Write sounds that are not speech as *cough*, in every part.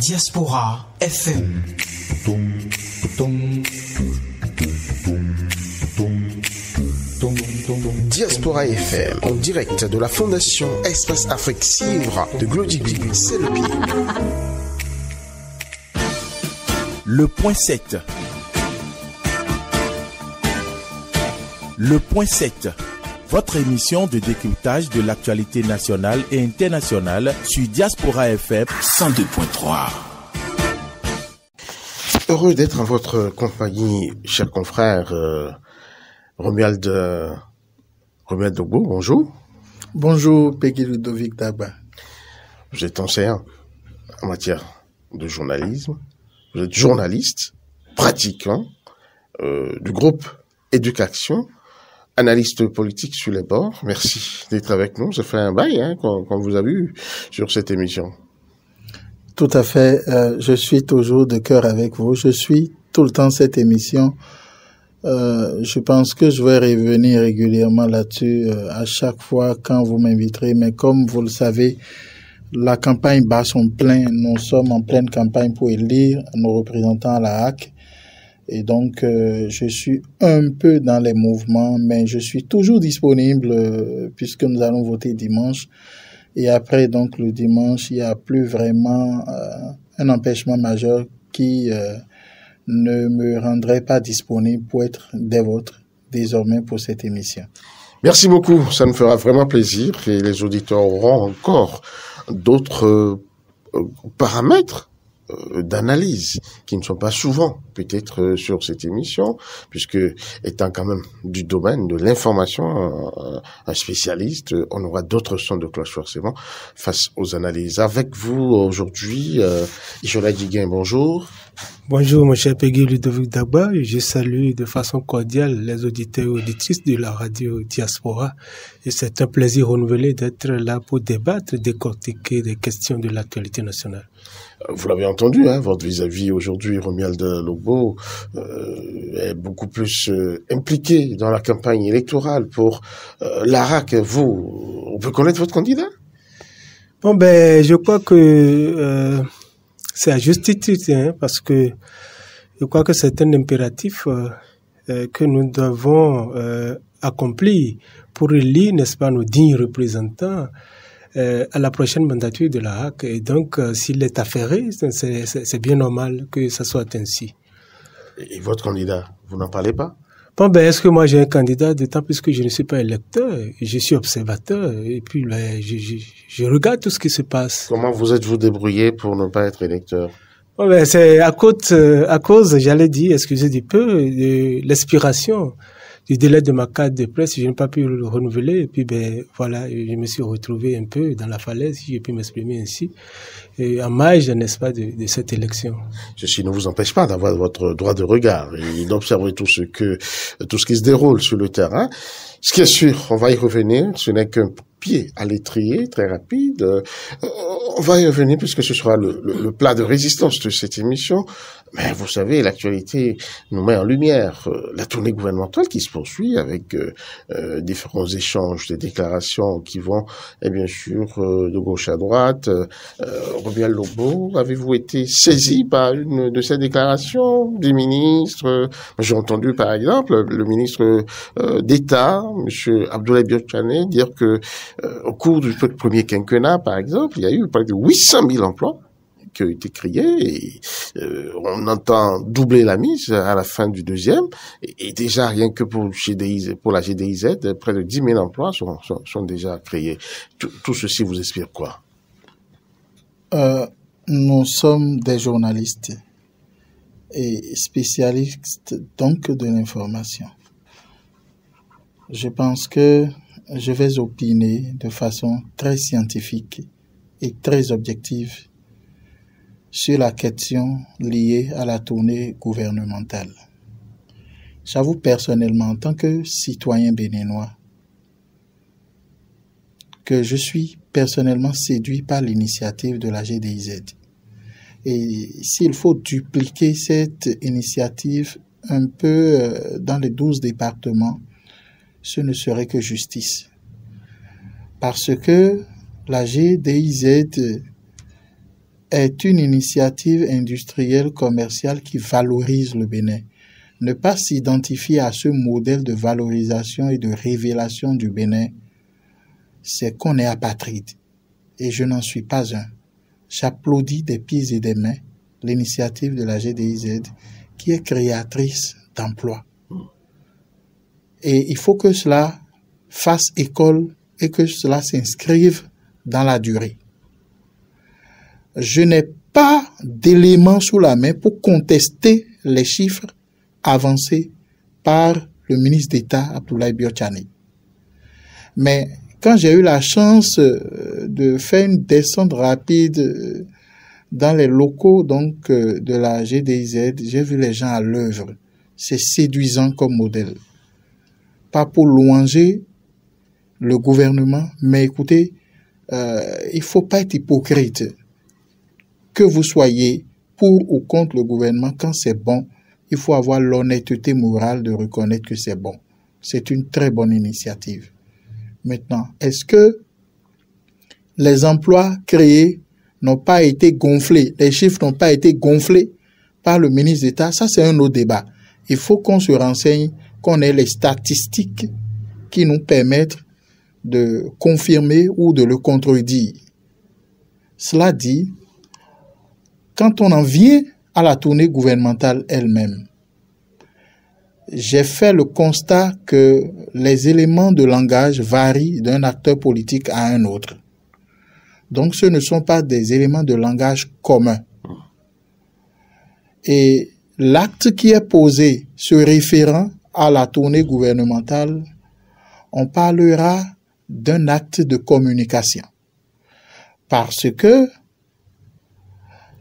Diaspora FM. Diaspora FM en direct de la Fondation Espace Afrique Sivra de Glodibi, c'est le Le point 7. Le point 7 votre émission de décryptage de l'actualité nationale et internationale sur Diaspora FM 102.3. Heureux d'être en votre compagnie, cher confrère euh, Romuald, euh, Dogbo, bonjour. Bonjour, Peggy Ludovic Daba. Vous êtes enseignant en matière de journalisme. Vous êtes journaliste, pratiquant euh, du groupe Éducation analyste politique sur les bords. Merci d'être avec nous. Ça fait un bail hein, vous avez vu sur cette émission. Tout à fait. Euh, je suis toujours de cœur avec vous. Je suis tout le temps cette émission. Euh, je pense que je vais revenir régulièrement là-dessus euh, à chaque fois quand vous m'inviterez. Mais comme vous le savez, la campagne bat son plein. Nous sommes en pleine campagne pour élire nos représentants à la HAC. Et donc, euh, je suis un peu dans les mouvements, mais je suis toujours disponible euh, puisque nous allons voter dimanche. Et après, donc, le dimanche, il n'y a plus vraiment euh, un empêchement majeur qui ne me rendrait pas disponible pour être des vôtres désormais pour cette émission. Merci beaucoup, ça me fera vraiment plaisir et les auditeurs auront encore d'autres paramètres euh, d'analyse qui ne sont pas souvent peut-être euh, sur cette émission puisque étant quand même du domaine de l'information un spécialiste on aura d'autres sons de cloche forcément face aux analyses avec vous aujourd'hui euh, Isola Diguin bonjour Bonjour, mon cher Ludovic Dagba. Je salue de façon cordiale les auditeurs et auditrices de la radio Diaspora. Et c'est un plaisir renouvelé d'être là pour débattre, décortiquer des questions de l'actualité nationale. Euh, vous l'avez entendu, hein, votre vis-à-vis aujourd'hui, Romuald Lobo euh, est beaucoup plus euh, impliqué dans la campagne électorale pour euh, l'ARA que vous. On peut connaître votre candidat Bon, ben, je crois que c'est à juste titre, hein, parce que je crois que c'est un impératif euh, euh, que nous devons euh, accomplir pour élire, n'est-ce pas, nos dignes représentants à la prochaine mandature de la HAC. Et donc, s'il est affairé, c'est bien normal que ça soit ainsi. Et votre candidat, vous n'en parlez pas Bon, ben, est-ce que moi j'ai un candidat, de temps puisque je ne suis pas électeur, je suis observateur, et puis ben, je, je, je, regarde tout ce qui se passe. Comment vous êtes-vous débrouillé pour ne pas être électeur bon, ben, C'est à, euh, à cause, j'allais dire, excusez du peu, de l'inspiration du délai de ma carte de presse, je n'ai pas pu le renouveler. Et puis, ben, voilà, je me suis retrouvé un peu dans la falaise, si j'ai pu m'exprimer ainsi, et en marge, n'est-ce pas, de, cette élection. Ceci ne vous empêche pas d'avoir votre droit de regard et d'observer tout ce que, tout ce qui se déroule sur le terrain. Ce qui est sûr, on va y revenir, ce n'est qu'un pied à l'étrier, très rapide. Euh, on va y revenir puisque ce sera le, plat de résistance de cette émission. Mais vous savez, l'actualité nous met en lumière euh, la tournée gouvernementale qui se poursuit avec euh, différents échanges, des déclarations qui vont, et eh bien sûr, de gauche à droite. Robert Lobo, avez-vous été saisi par une de ces déclarations des ministres J'ai entendu, par exemple, le ministre d'État, Monsieur Abdoulaye Biotchane, dire que euh, au cours du premier quinquennat, par exemple, il y a eu près de 800 000 emplois qui ont été créés. Euh, on entend doubler la mise à la fin du deuxième. Et, déjà, rien que pour, la GDIZ, près de 10 000 emplois sont, déjà créés. Tout, ceci vous inspire quoi euh, Nous sommes des journalistes et spécialistes donc de l'information. Je pense que je vais opiner de façon très scientifique et très objective sur la question liée à la tournée gouvernementale. J'avoue personnellement, en tant que citoyen béninois, que je suis personnellement séduit par l'initiative de la GDIZ. Et s'il faut dupliquer cette initiative un peu euh, dans les 12 départements, ce ne serait que justice. Parce que la GDIZ est une initiative industrielle commerciale qui valorise le Bénin. Ne pas s'identifier à ce modèle de valorisation et de révélation du Bénin, c'est qu'on est apatride. Et je n'en suis pas un. J'applaudis des pieds et des mains l'initiative de la GDIZ qui est créatrice d'emplois. Et il faut que cela fasse école et que cela s'inscrive dans la durée. Je n'ai pas d'éléments sous la main pour contester les chiffres avancés par le ministre d'État Abdoulaye Biotchani. Mais quand j'ai eu la chance euh, de faire une descente rapide euh, dans les locaux donc euh, de la GDIZ, j'ai vu les gens à l'œuvre. C'est séduisant comme modèle pour louanger le gouvernement, mais écoutez, euh, il faut pas être hypocrite. Que vous soyez pour ou contre le gouvernement, quand c'est bon, il faut avoir l'honnêteté morale de reconnaître que c'est bon. C'est une très bonne initiative. Maintenant, est-ce que les emplois créés n'ont pas été gonflés, les chiffres n'ont pas été gonflés par le ministre d'État Ça, c'est un autre débat. Il faut qu'on se renseigne qu'on ait les statistiques qui nous permettent de confirmer ou de le contredire. Cela dit, quand on en vient à la tournée gouvernementale elle-même, j'ai fait le constat que les éléments de langage varient d'un acteur politique à un autre. Donc ce ne sont pas des éléments de langage communs. Et l'acte qui est posé se référent, à la tournée gouvernementale, on parlera d'un acte de communication. Parce que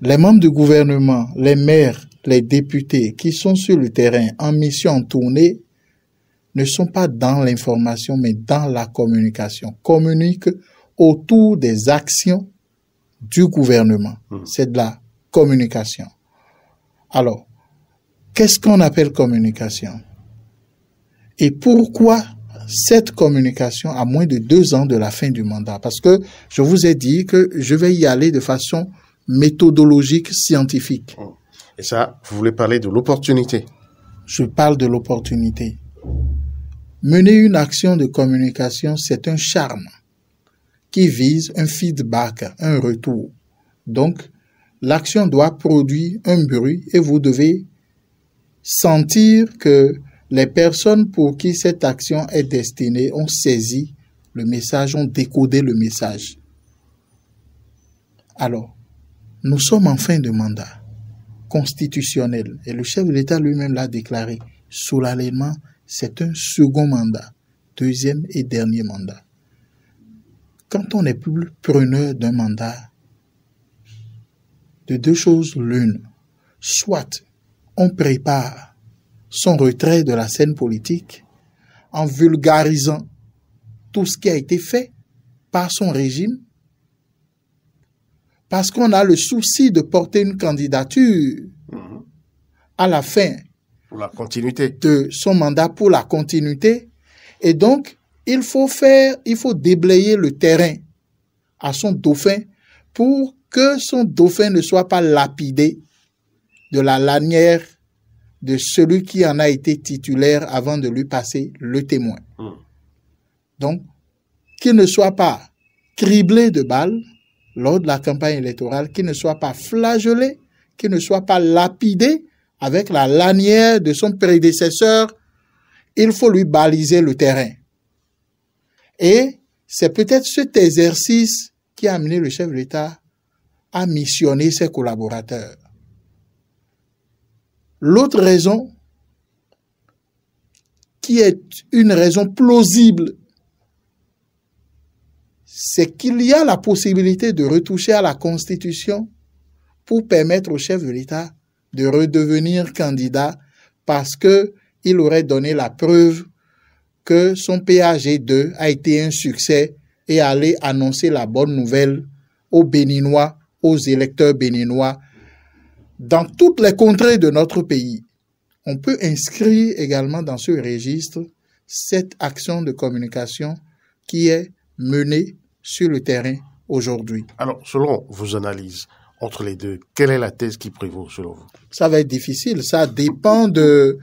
les membres du gouvernement, les maires, les députés qui sont sur le terrain en mission en tournée ne sont pas dans l'information, mais dans la communication. Communiquent autour des actions du gouvernement. Hmm. C'est de la communication. Alors, qu'est-ce qu'on appelle communication et pourquoi cette communication à moins de deux ans de la fin du mandat. Parce que je vous ai dit que je vais y aller de façon méthodologique, scientifique. Oh. Et ça, vous voulez parler de l'opportunité Je parle de l'opportunité. Mener une action de communication, c'est un charme qui vise un feedback, un retour. Donc, l'action doit produire un bruit et vous devez sentir que les personnes pour qui cette action est destinée ont saisi le message, ont décodé le message. Alors, nous sommes en fin de mandat constitutionnel et le chef de l'État lui-même l'a déclaré. Sous Solennellement, c'est un second mandat, deuxième et dernier mandat. Quand on est plus preneur d'un mandat, de deux choses l'une, soit on prépare son retrait de la scène politique en vulgarisant tout ce qui a été fait par son régime, parce qu'on a le souci de porter une candidature mm-hmm. à la fin la continuité. de son mandat pour la continuité. Et donc, il faut faire, il faut déblayer le terrain à son dauphin pour que son dauphin ne soit pas lapidé de la lanière de celui qui en a été titulaire avant de lui passer le témoin. Hmm. Donc, qu'il ne soit pas criblé de balles lors de la campagne électorale, qu'il ne soit pas flagellé, qu'il ne soit pas lapidé avec la lanière de son prédécesseur, il faut lui baliser le terrain. Et c'est peut-être cet exercice qui a amené le chef de l'État à missionner ses collaborateurs. L'autre raison, qui est une raison plausible, c'est qu'il y a la possibilité de retoucher à la Constitution pour permettre au chef de l'État de redevenir candidat parce qu'il aurait donné la preuve que son PAG2 a été un succès et allait annoncer la bonne nouvelle aux Béninois, aux électeurs béninois, dans toutes les contrées de notre pays. On peut inscrire également dans ce registre cette action de communication qui est menée sur le terrain aujourd'hui. Alors, selon vos analyses entre les deux, quelle est la thèse qui prévaut selon vous Ça va être difficile, ça dépend de...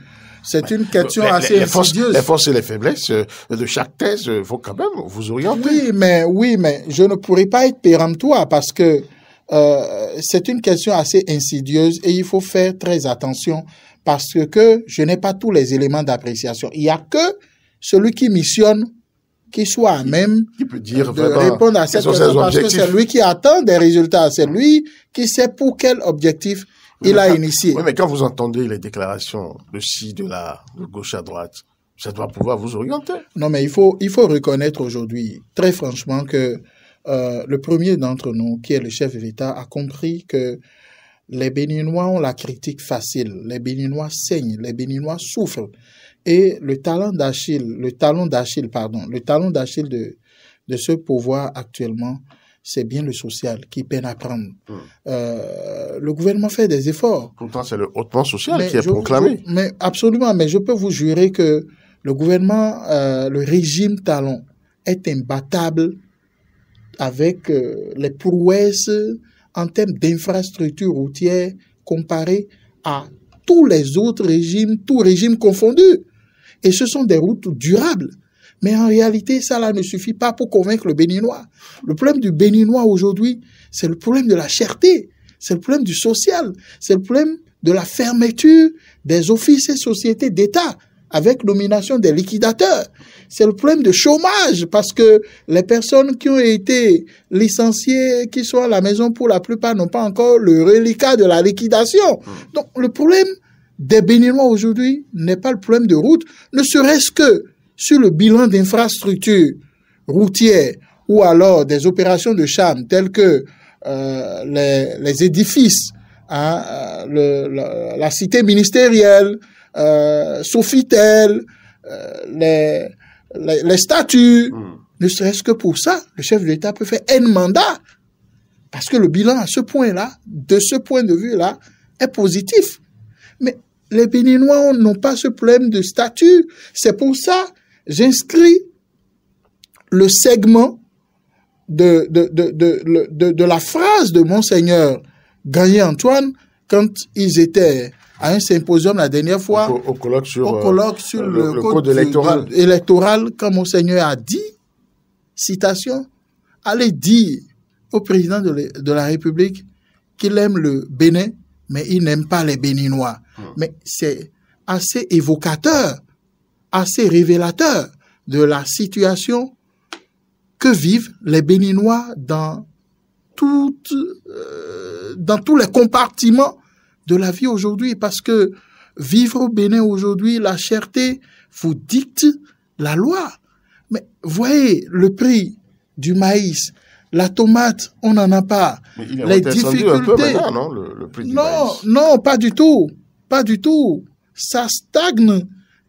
C'est une bah, question assez les forces, les forces et les faiblesses euh, de chaque thèse vont euh, quand même vous orienter. Oui, mais oui, mais je ne pourrais pas être péremptoire parce que euh, c'est une question assez insidieuse et il faut faire très attention parce que je n'ai pas tous les éléments d'appréciation. Il n'y a que celui qui missionne qui soit à même qui peut dire de répondre à cette question parce objectifs. que c'est lui qui attend des résultats, c'est lui qui sait pour quel objectif il a initié. mais quand vous entendez les déclarations de ci, de là, de gauche à droite, ça doit pouvoir vous orienter. Non, mais il faut, il faut reconnaître aujourd'hui, très franchement, que euh, le premier d'entre nous, qui est le chef de l'État, a compris que les Béninois ont la critique facile, les Béninois saignent, les Béninois souffrent. Et le talent d'Achille, le talon d'Achille, pardon, le talon d'Achille de, de ce pouvoir actuellement, c'est bien le social qui peine à prendre. Hmm. Euh, le gouvernement fait des efforts. Pourtant, c'est le hautement social qui est proclamé. mais absolument, mais je peux vous jurer que le gouvernement, euh, le régime talon, est imbattable avec euh, les prouesses en termes d'infrastructures routières comparées à tous les autres régimes, tous régimes confondus. Et ce sont des routes durables. Mais en réalité, ça ne suffit pas pour convaincre le Béninois. Le problème du Béninois aujourd'hui, c'est le problème de la cherté, c'est le problème du social, c'est le problème de la fermeture des offices et sociétés d'État avec l'omination des liquidateurs. C'est le problème de chômage parce que les personnes qui ont été licenciées, qui sont à la maison pour la plupart, n'ont pas encore le reliquat de la liquidation. Hmm. Donc le problème des Béninois aujourd'hui n'est pas le problème de route, ne serait-ce que sur le bilan d'infrastructures routières ou alors des opérations de charme telles que euh, les, édifices, hein, euh, la cité ministérielle, euh, Sofitel, euh, les, les, statuts. Hmm. Ne serait-ce que pour ça, le chef de l'État peut faire un mandat. Parce que le bilan à ce point-là, de ce point de vue-là, est positif. Mais les Béninois n'ont pas ce problème de statut. C'est pour ça, j'inscris le segment de, de, de, la phrase de Monseigneur Gagné Antoine quand ils étaient à un symposium la dernière fois, au, colloque sur, euh, le, code, électoral. mon quand Monseigneur a dit, citation, allez dire au président de, la République qu'il aime le Bénin, mais il n'aime pas les Béninois. Hmm. Mais c'est assez évocateur, assez révélateur de la situation que vivent les Béninois dans euh, tous les compartiments de la vie aujourd'hui parce que vivre au Bénin aujourd'hui, la cherté vous dicte la loi. Mais voyez le prix du maïs, la tomate, on n'en a pas. Les difficultés. non, non, non, pas du tout, pas du tout. Ça stagne.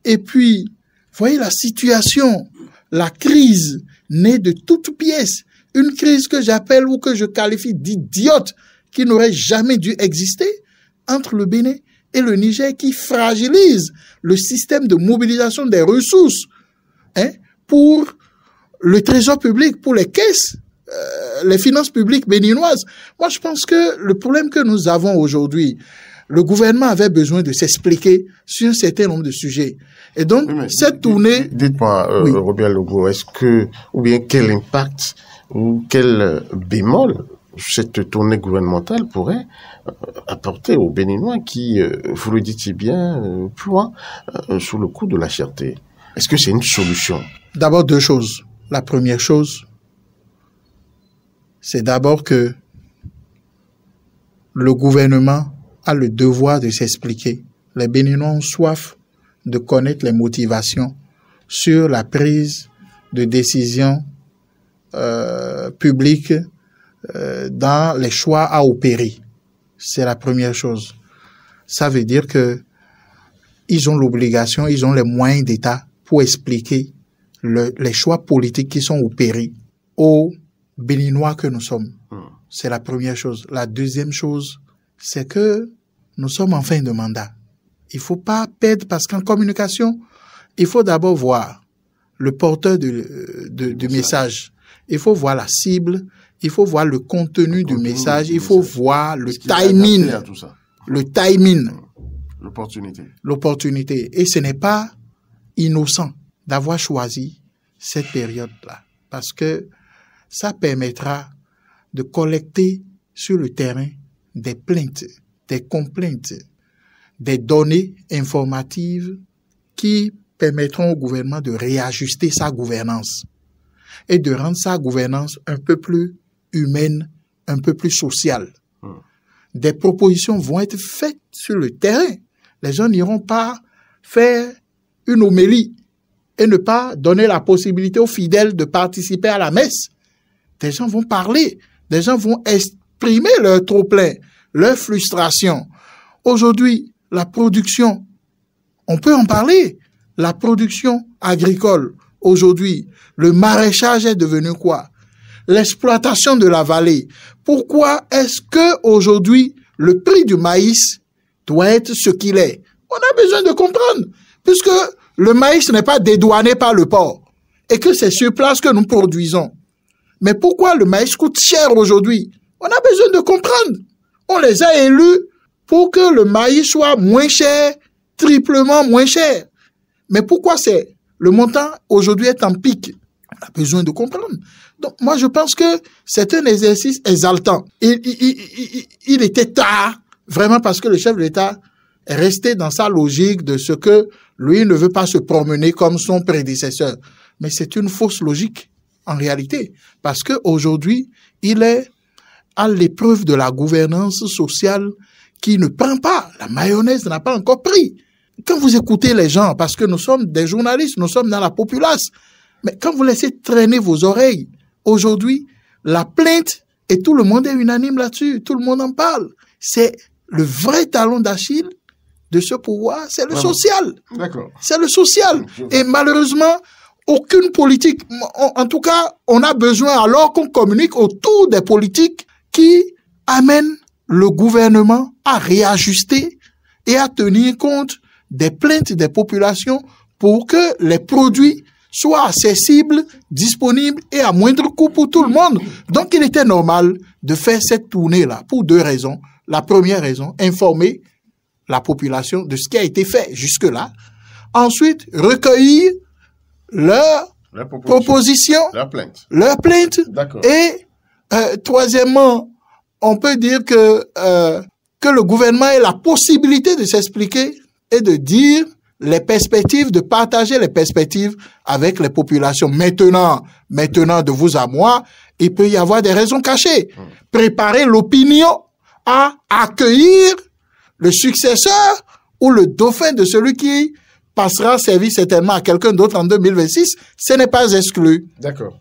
Et puis, voyez la situation, la crise née de toutes pièces, une crise que j'appelle ou que je qualifie d'idiote, qui n'aurait jamais dû exister entre le Bénin et le Niger qui fragilise le système de mobilisation des ressources hein, pour le trésor public, pour les caisses, euh, les finances publiques béninoises. Moi, je pense que le problème que nous avons aujourd'hui, le gouvernement avait besoin de s'expliquer sur un certain nombre de sujets. Et donc, cette tournée... Dites-moi, euh, Robert Legault, est-ce que, ou bien quel impact ou quel bémol cette tournée gouvernementale pourrait euh, apporter aux Béninois qui, euh, vous le dites si bien, euh, ploient sous le coup de la fierté Est-ce que c'est une solution D'abord deux choses. La première chose, c'est d'abord que le gouvernement a le devoir de s'expliquer. Les Béninois ont soif de connaître les motivations sur la prise de décisions publiques euh, dans les choix à opérer. C'est la première chose. Ça veut dire que ils ont l'obligation, ils ont les moyens d'État pour expliquer les choix politiques qui sont opérés aux Béninois que nous sommes. Hmm. C'est la première chose. La deuxième chose, c'est que nous sommes en fin de mandat. Il faut pas perdre parce qu'en communication, il faut d'abord voir le porteur de, euh, du message. Il faut voir la cible, il faut voir le contenu du message, il faut voir le timing. Le timing. L'opportunité. L'opportunité. Et ce n'est pas innocent d'avoir choisi cette période-là, parce que ça permettra de collecter sur le terrain des plaintes, des complaintes, des données informatives qui permettront au gouvernement de réajuster sa gouvernance et de rendre sa gouvernance un peu plus humaine, un peu plus sociale. Hmm. Des propositions vont être faites sur le terrain. Les gens n'iront pas faire une homélie et ne pas donner la possibilité aux fidèles de participer à la messe. Des gens vont parler, des gens vont exprimer leur trop-plein, leur frustration. Aujourd'hui, la production, on peut en parler, la production agricole, aujourd'hui, le maraîchage est devenu quoi l'exploitation de la vallée. Pourquoi est-ce que aujourd'hui le prix du maïs doit être ce qu'il est On a besoin de comprendre, puisque le maïs n'est pas dédouané par le port et que c'est sur place que nous produisons. Mais pourquoi le maïs coûte cher aujourd'hui On a besoin de comprendre. On les a élus pour que le maïs soit moins cher, triplement moins cher. Mais pourquoi c'est le montant aujourd'hui est en pic a besoin de comprendre. Donc, moi, je pense que c'est un exercice exaltant. Il, il, était tard, vraiment, parce que le chef de l'État est resté dans sa logique de ce que lui ne veut pas se promener comme son prédécesseur. Mais c'est une fausse logique, en réalité, parce qu'aujourd'hui, il est à l'épreuve de la gouvernance sociale qui ne prend pas. La mayonnaise n'a pas encore pris. Quand vous écoutez les gens, parce que nous sommes des journalistes, nous sommes dans la populace, mais quand vous laissez traîner vos oreilles, aujourd'hui, la plainte, et tout le monde est unanime là-dessus, tout le monde en parle, c'est le vrai talon d'Achille de ce pouvoir, c'est le social. D'accord. C'est le social. Et malheureusement, aucune politique, en tout cas, on a besoin, alors qu'on communique autour des politiques qui amènent le gouvernement à réajuster et à tenir compte des plaintes des populations pour que les produits soit accessible, disponible et à moindre coût pour tout le monde. Donc il était normal de faire cette tournée-là pour deux raisons. La première raison, informer la population de ce qui a été fait jusque-là. Ensuite, recueillir leurs propositions, leurs plaintes. Leur plainte. Et euh, troisièmement, on peut dire que, euh, que le gouvernement ait la possibilité de s'expliquer et de dire les perspectives, de partager les perspectives avec les populations. Maintenant, maintenant de vous à moi, il peut y avoir des raisons cachées. Préparer l'opinion à accueillir le successeur ou le dauphin de celui qui passera service certainement à quelqu'un d'autre en 2026, ce n'est pas exclu. D'accord.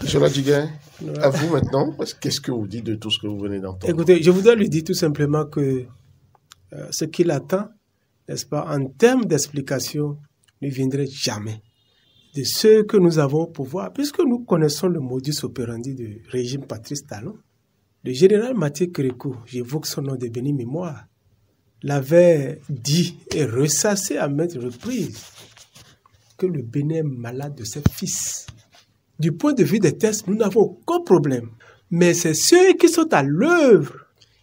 Monsieur Duguin, à vous maintenant, qu'est-ce que vous dites de tout ce que vous venez d'entendre Écoutez, je voudrais lui dire tout simplement que euh, ce qu'il attend, n'est-ce pas, en termes d'explication, ne viendrait jamais de ce que nous avons au pouvoir, puisque nous connaissons le modus operandi du régime Patrice Talon. Le général Mathieu Créco, j'évoque son nom de béni mémoire, l'avait dit et ressassé à maintes reprises que le Bénin est malade de ses fils. Du point de vue des tests, nous n'avons aucun problème. Mais c'est ceux qui sont à l'œuvre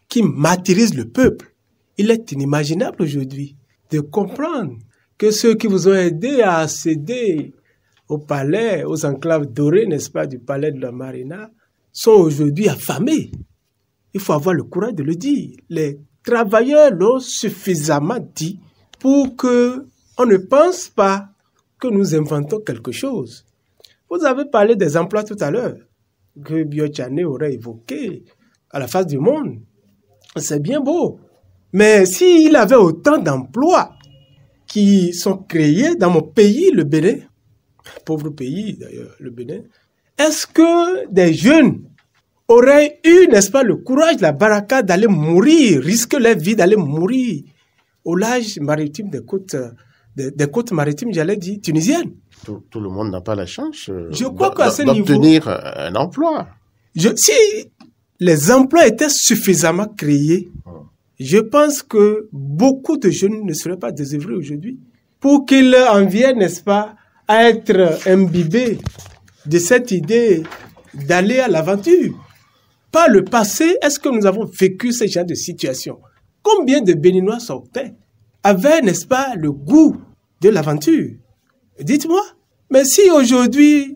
qui matérisent le peuple. Il est inimaginable aujourd'hui de comprendre que ceux qui vous ont aidé à accéder au palais, aux enclaves dorées, n'est-ce pas, du palais de la Marina, sont aujourd'hui affamés. Il faut avoir le courage de le dire. Les travailleurs l'ont suffisamment dit pour que on ne pense pas que nous inventons quelque chose. Vous avez parlé des emplois tout à l'heure que Biochane aurait évoqué à la face du monde. C'est bien beau. Mais s'il avait autant d'emplois qui sont créés dans mon pays, le Bénin, pauvre pays d'ailleurs, le Bénin, est-ce que des jeunes auraient eu, n'est-ce pas, le courage, la baraka d'aller mourir, risquer leur vie d'aller mourir au large maritime des côtes, des, côtes maritimes, j'allais dire, tunisiennes tout, le monde n'a pas la chance euh, Je crois d'obtenir euh, un emploi. si les emplois étaient suffisamment créés, hum. Je pense que beaucoup de jeunes ne seraient pas désœuvrés aujourd'hui pour qu'ils en viennent, n'est-ce pas, à être imbibés de cette idée d'aller à l'aventure. Par le passé, est-ce que nous avons vécu ce genre de situation Combien de Béninois sortaient avaient, n'est-ce pas, le goût de l'aventure Dites-moi. Mais si aujourd'hui,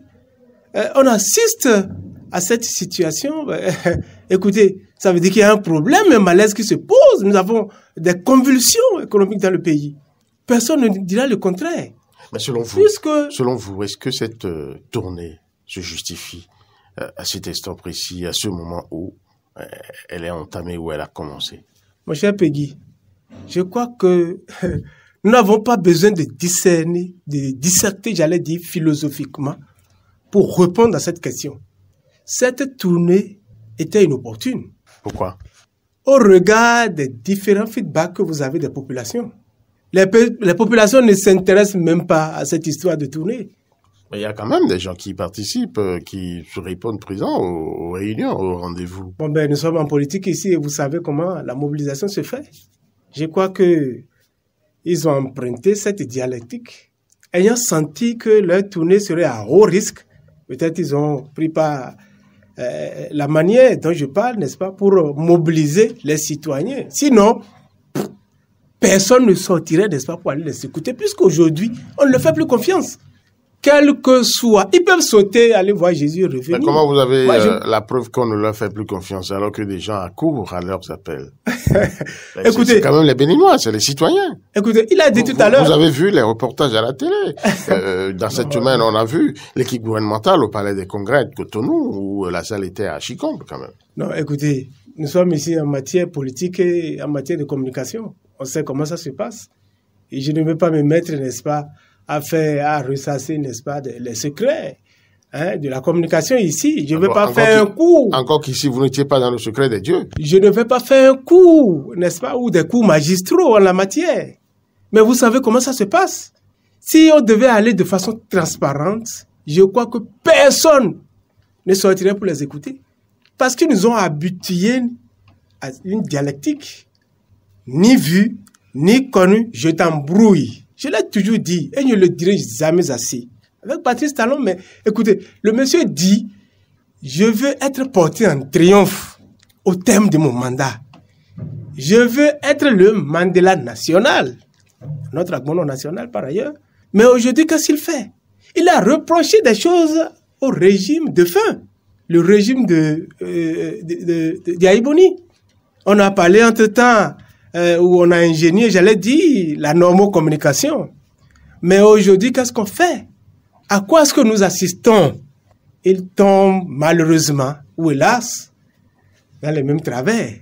euh, on assiste à cette situation, *laughs* écoutez, ça veut dire qu'il y a un problème, un malaise qui se pose. Nous avons des convulsions économiques dans le pays. Personne ne dira le contraire. Mais selon vous, selon vous, est-ce que cette euh, tournée se justifie euh, à cet instant précis, à ce moment où euh, elle est entamée, où elle a commencé Mon cher Peggy, je crois que *laughs* nous n'avons pas besoin de discerner, de disserter, j'allais dire, philosophiquement, pour répondre à cette question. Cette tournée était inopportune. Pourquoi Au regard des différents feedbacks que vous avez des populations. Les, populations ne s'intéressent même pas à cette histoire de tournée. Mais il y a quand même des gens qui participent, euh, qui se répondent présents aux, réunions, aux rendez-vous. Bon ben, nous sommes en politique ici et vous savez comment la mobilisation se fait. Je crois que ils ont emprunté cette dialectique, ayant senti que leur tournée serait à haut risque. Peut-être ils ont pris part euh, la manière dont je parle, n'est-ce pas, pour euh, mobiliser les citoyens. Sinon, personne ne sortirait, n'est-ce pas, pour aller les écouter, puisqu'aujourd'hui, on ne leur fait plus confiance quel que soit. Ils peuvent sauter, aller voir Jésus revenir. Mais comment vous avez euh, la preuve qu'on ne leur fait plus confiance alors que des gens accourent à leurs appels *laughs* ben, Écoutez, c'est quand même les Béninois, c'est les citoyens. Écoutez, il a dit tout à l'heure. Vous avez vu les reportages à la télé. *laughs* Euh, dans cette semaine, on a vu l'équipe gouvernementale au Palais des Congrès de Cotonou où la salle était à Chicombe quand même. Non, écoutez, nous sommes ici en matière politique et en matière de communication. On sait comment ça se passe. Et je ne veux pas me mettre, n'est-ce pas, a fait, à ressasser n'est-ce pas, les secrets. Hein, de la communication ici. Je ne vais pas faire un coup. Encore qu'ici, vous n'étiez pas dans le secret des dieux. Je ne vais pas faire un coup, n'est-ce pas, ou des coups magistraux en la matière. Mais vous savez comment ça se passe. Si on devait aller de façon transparente, je crois que personne ne sortirait pour les écouter. Parce qu'ils nous ont habitués à une dialectique, ni vue, ni connue, je t'embrouille. Je l'ai toujours dit et je ne le dirai jamais assez. Avec Patrice Talon, mais écoutez, le monsieur dit Je veux être porté en triomphe au terme de mon mandat. Je veux être le Mandela national, notre Agbono national par ailleurs. Mais aujourd'hui, qu'est-ce qu'il fait Il a reproché des choses au régime de fin. le régime de, euh, On a parlé entre-temps euh, où on a ingénié, j'allais dire, la communication. Mais aujourd'hui, qu'est-ce qu'on fait À quoi est-ce que nous assistons Ils tombent malheureusement, ou hélas, dans les mêmes travers.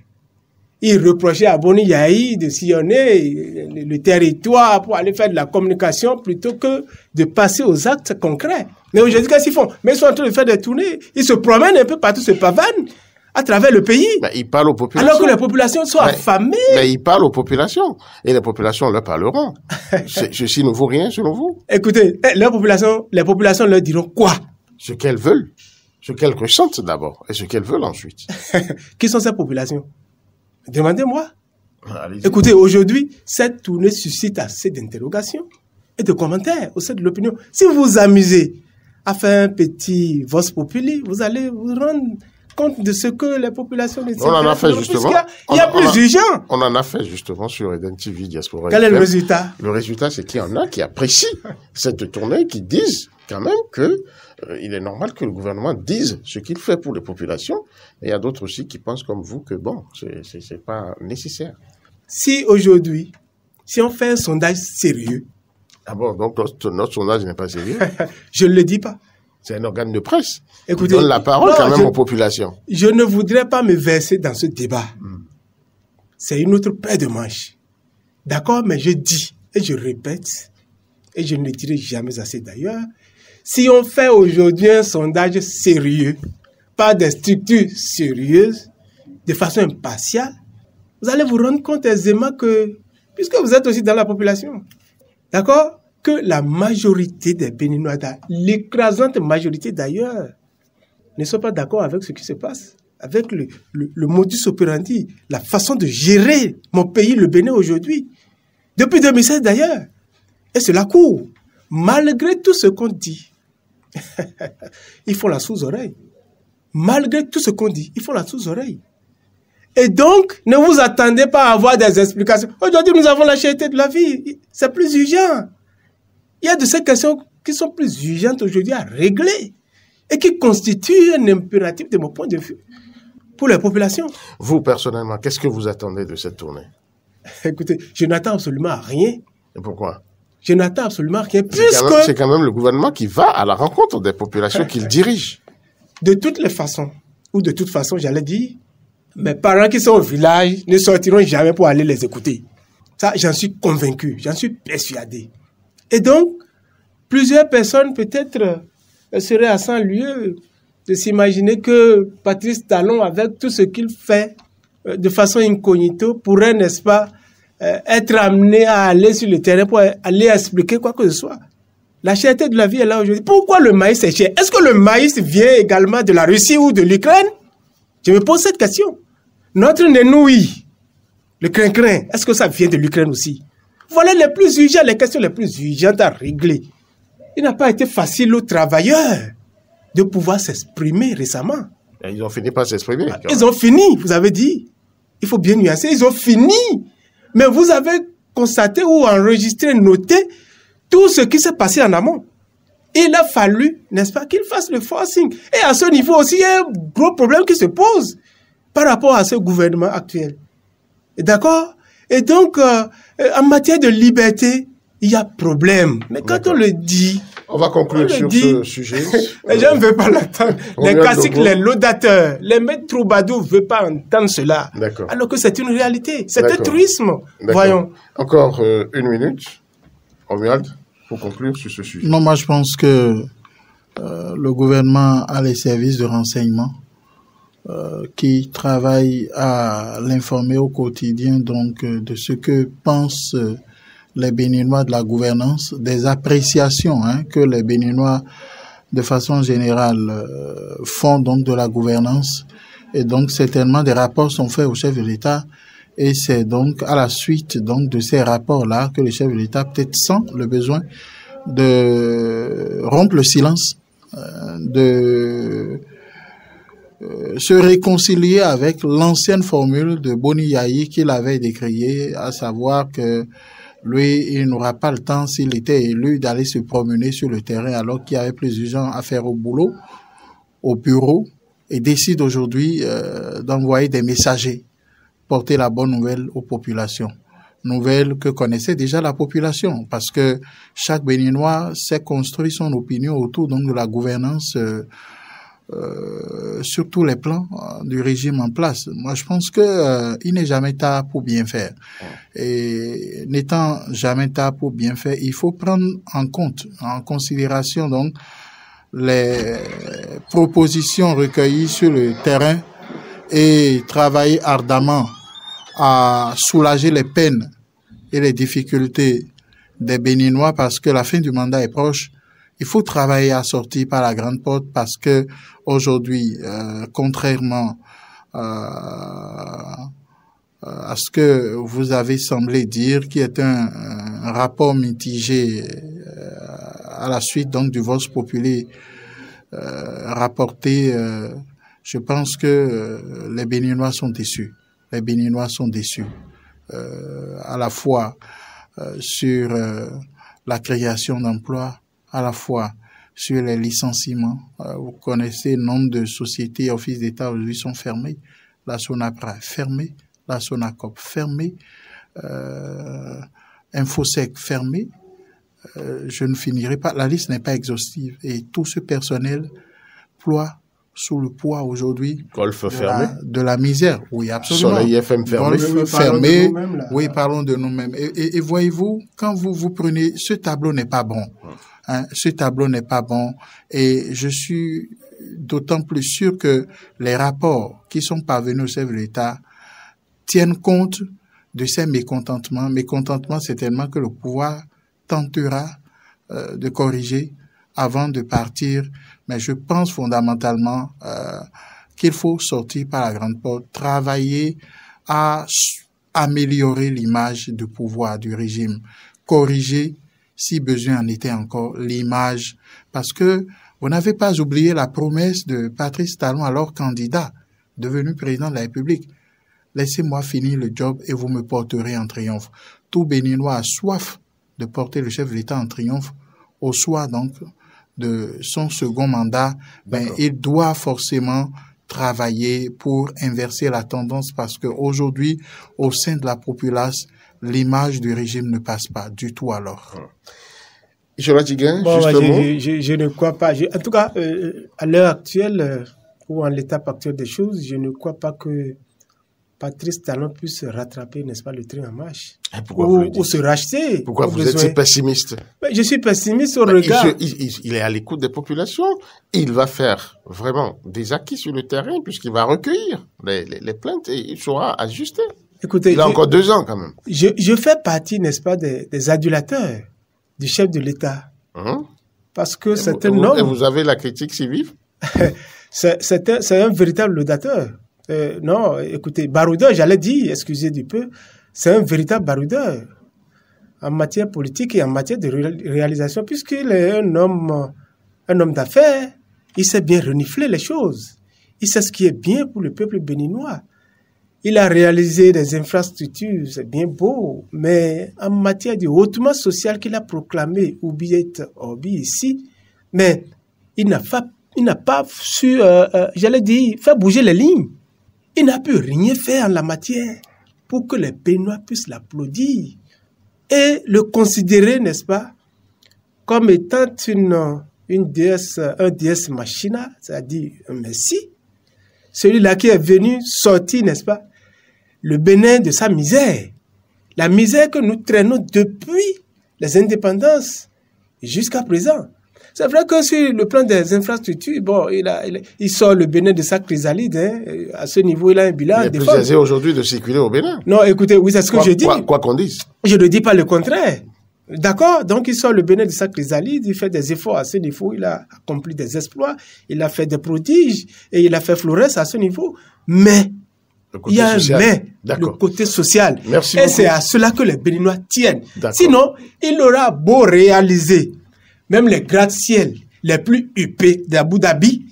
Ils reprochaient à Boni Yahi de sillonner le territoire pour aller faire de la communication plutôt que de passer aux actes concrets. Mais aujourd'hui, qu'est-ce qu'ils font Mais ils sont en train de faire des tournées. Ils se promènent un peu partout, se pavanent à travers le pays. Mais ben, il parle aux populations. Alors que les populations sont ben, affamées. Mais ben, il parle aux populations. Et les populations leur parleront. *laughs* ceci ne vaut rien selon vous. Écoutez, eh, les populations, les populations leur diront quoi Ce qu'elles veulent. Ce qu'elles ressentent d'abord et ce qu'elles veulent ensuite. *laughs* Qui sont ces populations Demandez-moi. Ah, Écoutez, aujourd'hui, cette tournée suscite assez d'interrogations et de commentaires au sein de l'opinion. Si vous vous amusez à faire un petit Vos populi, vous allez vous rendre compte de ce que les populations On en a fait justement. Il y a, plus de gens. On en a fait justement sur Eden TV Diaspora. Quel est le résultat Le résultat, c'est qu'il y en a qui apprécient cette tournée, qui disent quand même que euh, il est normal que le gouvernement dise ce qu'il fait pour les populations. Et il y a d'autres aussi qui pensent comme vous que bon, c'est pas nécessaire. Si aujourd'hui, si on fait un sondage sérieux. Ah bon, donc notre, notre sondage n'est pas sérieux *laughs* Je ne le dis pas. C'est un organe de presse. Écoutez, donne la parole quand même aux populations. Je ne voudrais pas me verser dans ce débat. C'est une autre paire de manche. D'accord Mais je dis et je répète, et je ne le dirai jamais assez d'ailleurs, si on fait aujourd'hui un sondage sérieux, par des structures sérieuses, de façon impartiale, vous allez vous rendre compte aisément que, puisque vous êtes aussi dans la population, d'accord la majorité des Béninois, l'écrasante majorité d'ailleurs, ne sont pas d'accord avec ce qui se passe, avec le, modus operandi, la façon de gérer mon pays, le Bénin aujourd'hui, depuis 2016 d'ailleurs. Et cela court. Malgré tout ce qu'on dit, *laughs* Il faut la sous-oreille. Malgré tout ce qu'on dit, il faut la sous-oreille. Et donc, ne vous attendez pas à avoir des explications. Aujourd'hui, nous avons la charité de la vie. C'est plus urgent. Il y a de ces questions qui sont plus urgentes aujourd'hui à régler et qui constituent un impératif de mon point de vue pour la population. Vous, personnellement, qu'est-ce que vous attendez de cette tournée *laughs* Écoutez, je n'attends absolument rien. Et pourquoi Je n'attends absolument rien. C'est quand, même le gouvernement qui va à la rencontre des populations qu'il *laughs* dirige. De toutes les façons, ou de toute façon, j'allais dire, mes parents qui sont au village ne sortiront jamais pour aller les écouter. Ça, j'en suis convaincu, j'en suis persuadé. Et donc, plusieurs personnes peut-être seraient à 100 lieu de s'imaginer que Patrice Talon, avec tout ce qu'il fait euh, de façon incognito, pourrait, n'est-ce pas, euh, être amené à aller sur le terrain pour aller expliquer quoi que ce soit. La cherté de la vie est là aujourd'hui. Pourquoi le maïs est cher Est-ce que le maïs vient également de la Russie ou de l'Ukraine Je me pose cette question. Notre nénouille, le crin-crin, est-ce que ça vient de l'Ukraine aussi voilà les plus urgents, les questions les plus urgentes à régler. Il n'a pas été facile aux travailleurs de pouvoir s'exprimer récemment. ils ont fini par s'exprimer. ils ont fini, vous avez dit. Il faut bien nuancer, ils ont fini. Mais vous avez constaté ou enregistré, noté tout ce qui s'est passé en amont. Il a fallu, n'est-ce pas, qu'ils fassent le forcing. Et à ce niveau aussi, il y a un gros problème qui se pose par rapport à ce gouvernement actuel. D'accord et donc, euh, euh, en matière de liberté, il y a problème. Mais quand on le dit... On va conclure sur ce sujet. *laughs* les gens ne euh, veulent pas l'entendre. Les classiques, les laudateurs, les maîtres troubadours ne veulent pas entendre cela. Alors que c'est une réalité. C'est un truisme. Voyons. Encore une minute. Romuald, pour conclure sur ce sujet. Non, moi je pense que le gouvernement a les services de renseignement euh, qui travaille à l'informer au quotidien donc euh, de ce que pensent euh, les Béninois de la gouvernance, des appréciations hein, que les Béninois de façon générale font donc de la gouvernance et donc certainement des rapports sont faits au chef de l'État et c'est donc à la suite donc de ces rapports-là que le chef de l'État peut-être sent le besoin de rompre le silence, de euh, se réconcilier avec l'ancienne formule de Boni Yahi qu'il avait décriée, à savoir que lui, il n'aura pas le temps, s'il était élu, d'aller se promener sur le terrain alors qu'il y avait plusieurs gens à faire au boulot, au bureau, et décide aujourd'hui euh, d'envoyer des messagers porter la bonne nouvelle aux populations. Nouvelle que connaissait déjà la population, parce que chaque Béninois s'est construit son opinion autour donc, de la gouvernance euh, euh, sur tous les plans euh, du régime en place. Moi, je pense que euh, il n'est jamais tard pour bien faire. Et n'étant jamais tard pour bien faire, il faut prendre en compte, en considération donc les propositions recueillies sur le terrain et travailler ardemment à soulager les peines et les difficultés des Béninois parce que la fin du mandat est proche il faut travailler à sortir par la grande porte parce que aujourd'hui, euh, contrairement euh, euh, à ce que vous avez semblé dire, qui est un, rapport mitigé à la suite donc du vote populaire rapporté, je pense que les Béninois sont déçus. Les Béninois sont déçus. à la fois sur la création d'emplois, à la fois sur les licenciements. Euh, vous connaissez nombre de sociétés offices d'État aujourd'hui sont fermés. La Sonapra fermée, la Sonacop fermée, euh, Infosec fermée. Euh, je ne finirai pas. La liste n'est pas exhaustive et tout ce personnel ploie sous le poids aujourd'hui de, fermé. La, de la misère. Oui, absolument. Sur FM fermé. fermé. Oui, parlons de nous-mêmes. Et, voyez-vous, quand vous vous prenez, ce tableau n'est pas bon. Hum. Hein, ce tableau n'est pas bon. Et je suis d'autant plus sûr que les rapports qui sont parvenus au chef de l'État tiennent compte de ces mécontentements. Mécontentements, c'est tellement que le pouvoir tentera euh, de corriger avant de partir. Mais je pense fondamentalement euh, qu'il faut sortir par la grande porte, travailler à améliorer l'image du pouvoir, du régime, corriger si besoin en était encore, l'image, parce que vous n'avez pas oublié la promesse de Patrice Talon, alors candidat, devenu président de la République. Laissez-moi finir le job et vous me porterez en triomphe. Tout Béninois a soif de porter le chef de l'État en triomphe, au soir donc de son second mandat, ben, il doit forcément travailler pour inverser la tendance parce qu'aujourd'hui, au sein de la populace, l'image du régime ne passe pas du tout alors. Hmm. je, je, ne crois pas. en tout cas, euh, à l'heure actuelle euh, ou en l'étape actuelle des choses, je ne crois pas que Patrice Talon puisse rattraper, n'est-ce pas, le train en marche eh, ou, se racheter. Pourquoi vous êtes pessimiste Je suis pessimiste au regard. Il, est à l'écoute des populations. Il va faire vraiment des acquis sur le terrain puisqu'il va recueillir les, plaintes et il saura ajuster il a encore deux ans quand même. Je, fais partie, n'est-ce pas, des, adulateurs du chef de l'État. Hein? Parce que c'est un homme. Et vous avez la critique si vive *laughs* C'est un, véritable laudateur. Euh, non, écoutez, baroudeur, j'allais dire, excusez du peu, c'est un véritable baroudeur en matière politique et en matière de réalisation, puisqu'il est un homme, un homme d'affaires. Il sait bien renifler les choses. Il sait ce qui est bien pour le peuple béninois. Il a réalisé des infrastructures, c'est bien beau, mais en matière de hautement social qu'il a proclamé, oublié, Obi oh, ici, mais il n'a pas, il n'a pas su, euh, euh, j'allais dire, faire bouger les lignes. Il n'a pu rien faire en la matière pour que les Pénois puissent l'applaudir et le considérer, n'est-ce pas, comme étant une, une déesse, un déesse machina, c'est-à-dire un messie, celui-là qui est venu sortir, n'est-ce pas, le Bénin de sa misère, la misère que nous traînons depuis les indépendances jusqu'à présent. C'est vrai que sur le plan des infrastructures, bon, il, il, sort le Bénin de sa chrysalide. Hein. À ce niveau, il a un bilan. Il est plus aujourd'hui de circuler au Bénin. Non, écoutez, oui, c'est ce que je dis. Quoi qu'on dise. Je ne dis pas le contraire. D'accord Donc, il sort le Bénin de sa chrysalide, il fait des efforts à ce niveau, il a accompli des exploits, il a fait des prodiges et il a fait florès à ce niveau. Mais il y a social. un le côté social. Et c'est à cela que les Béninois tiennent. Sinon, il aura beau réaliser, même les gratte-ciel les plus huppés d'Abu Dhabi,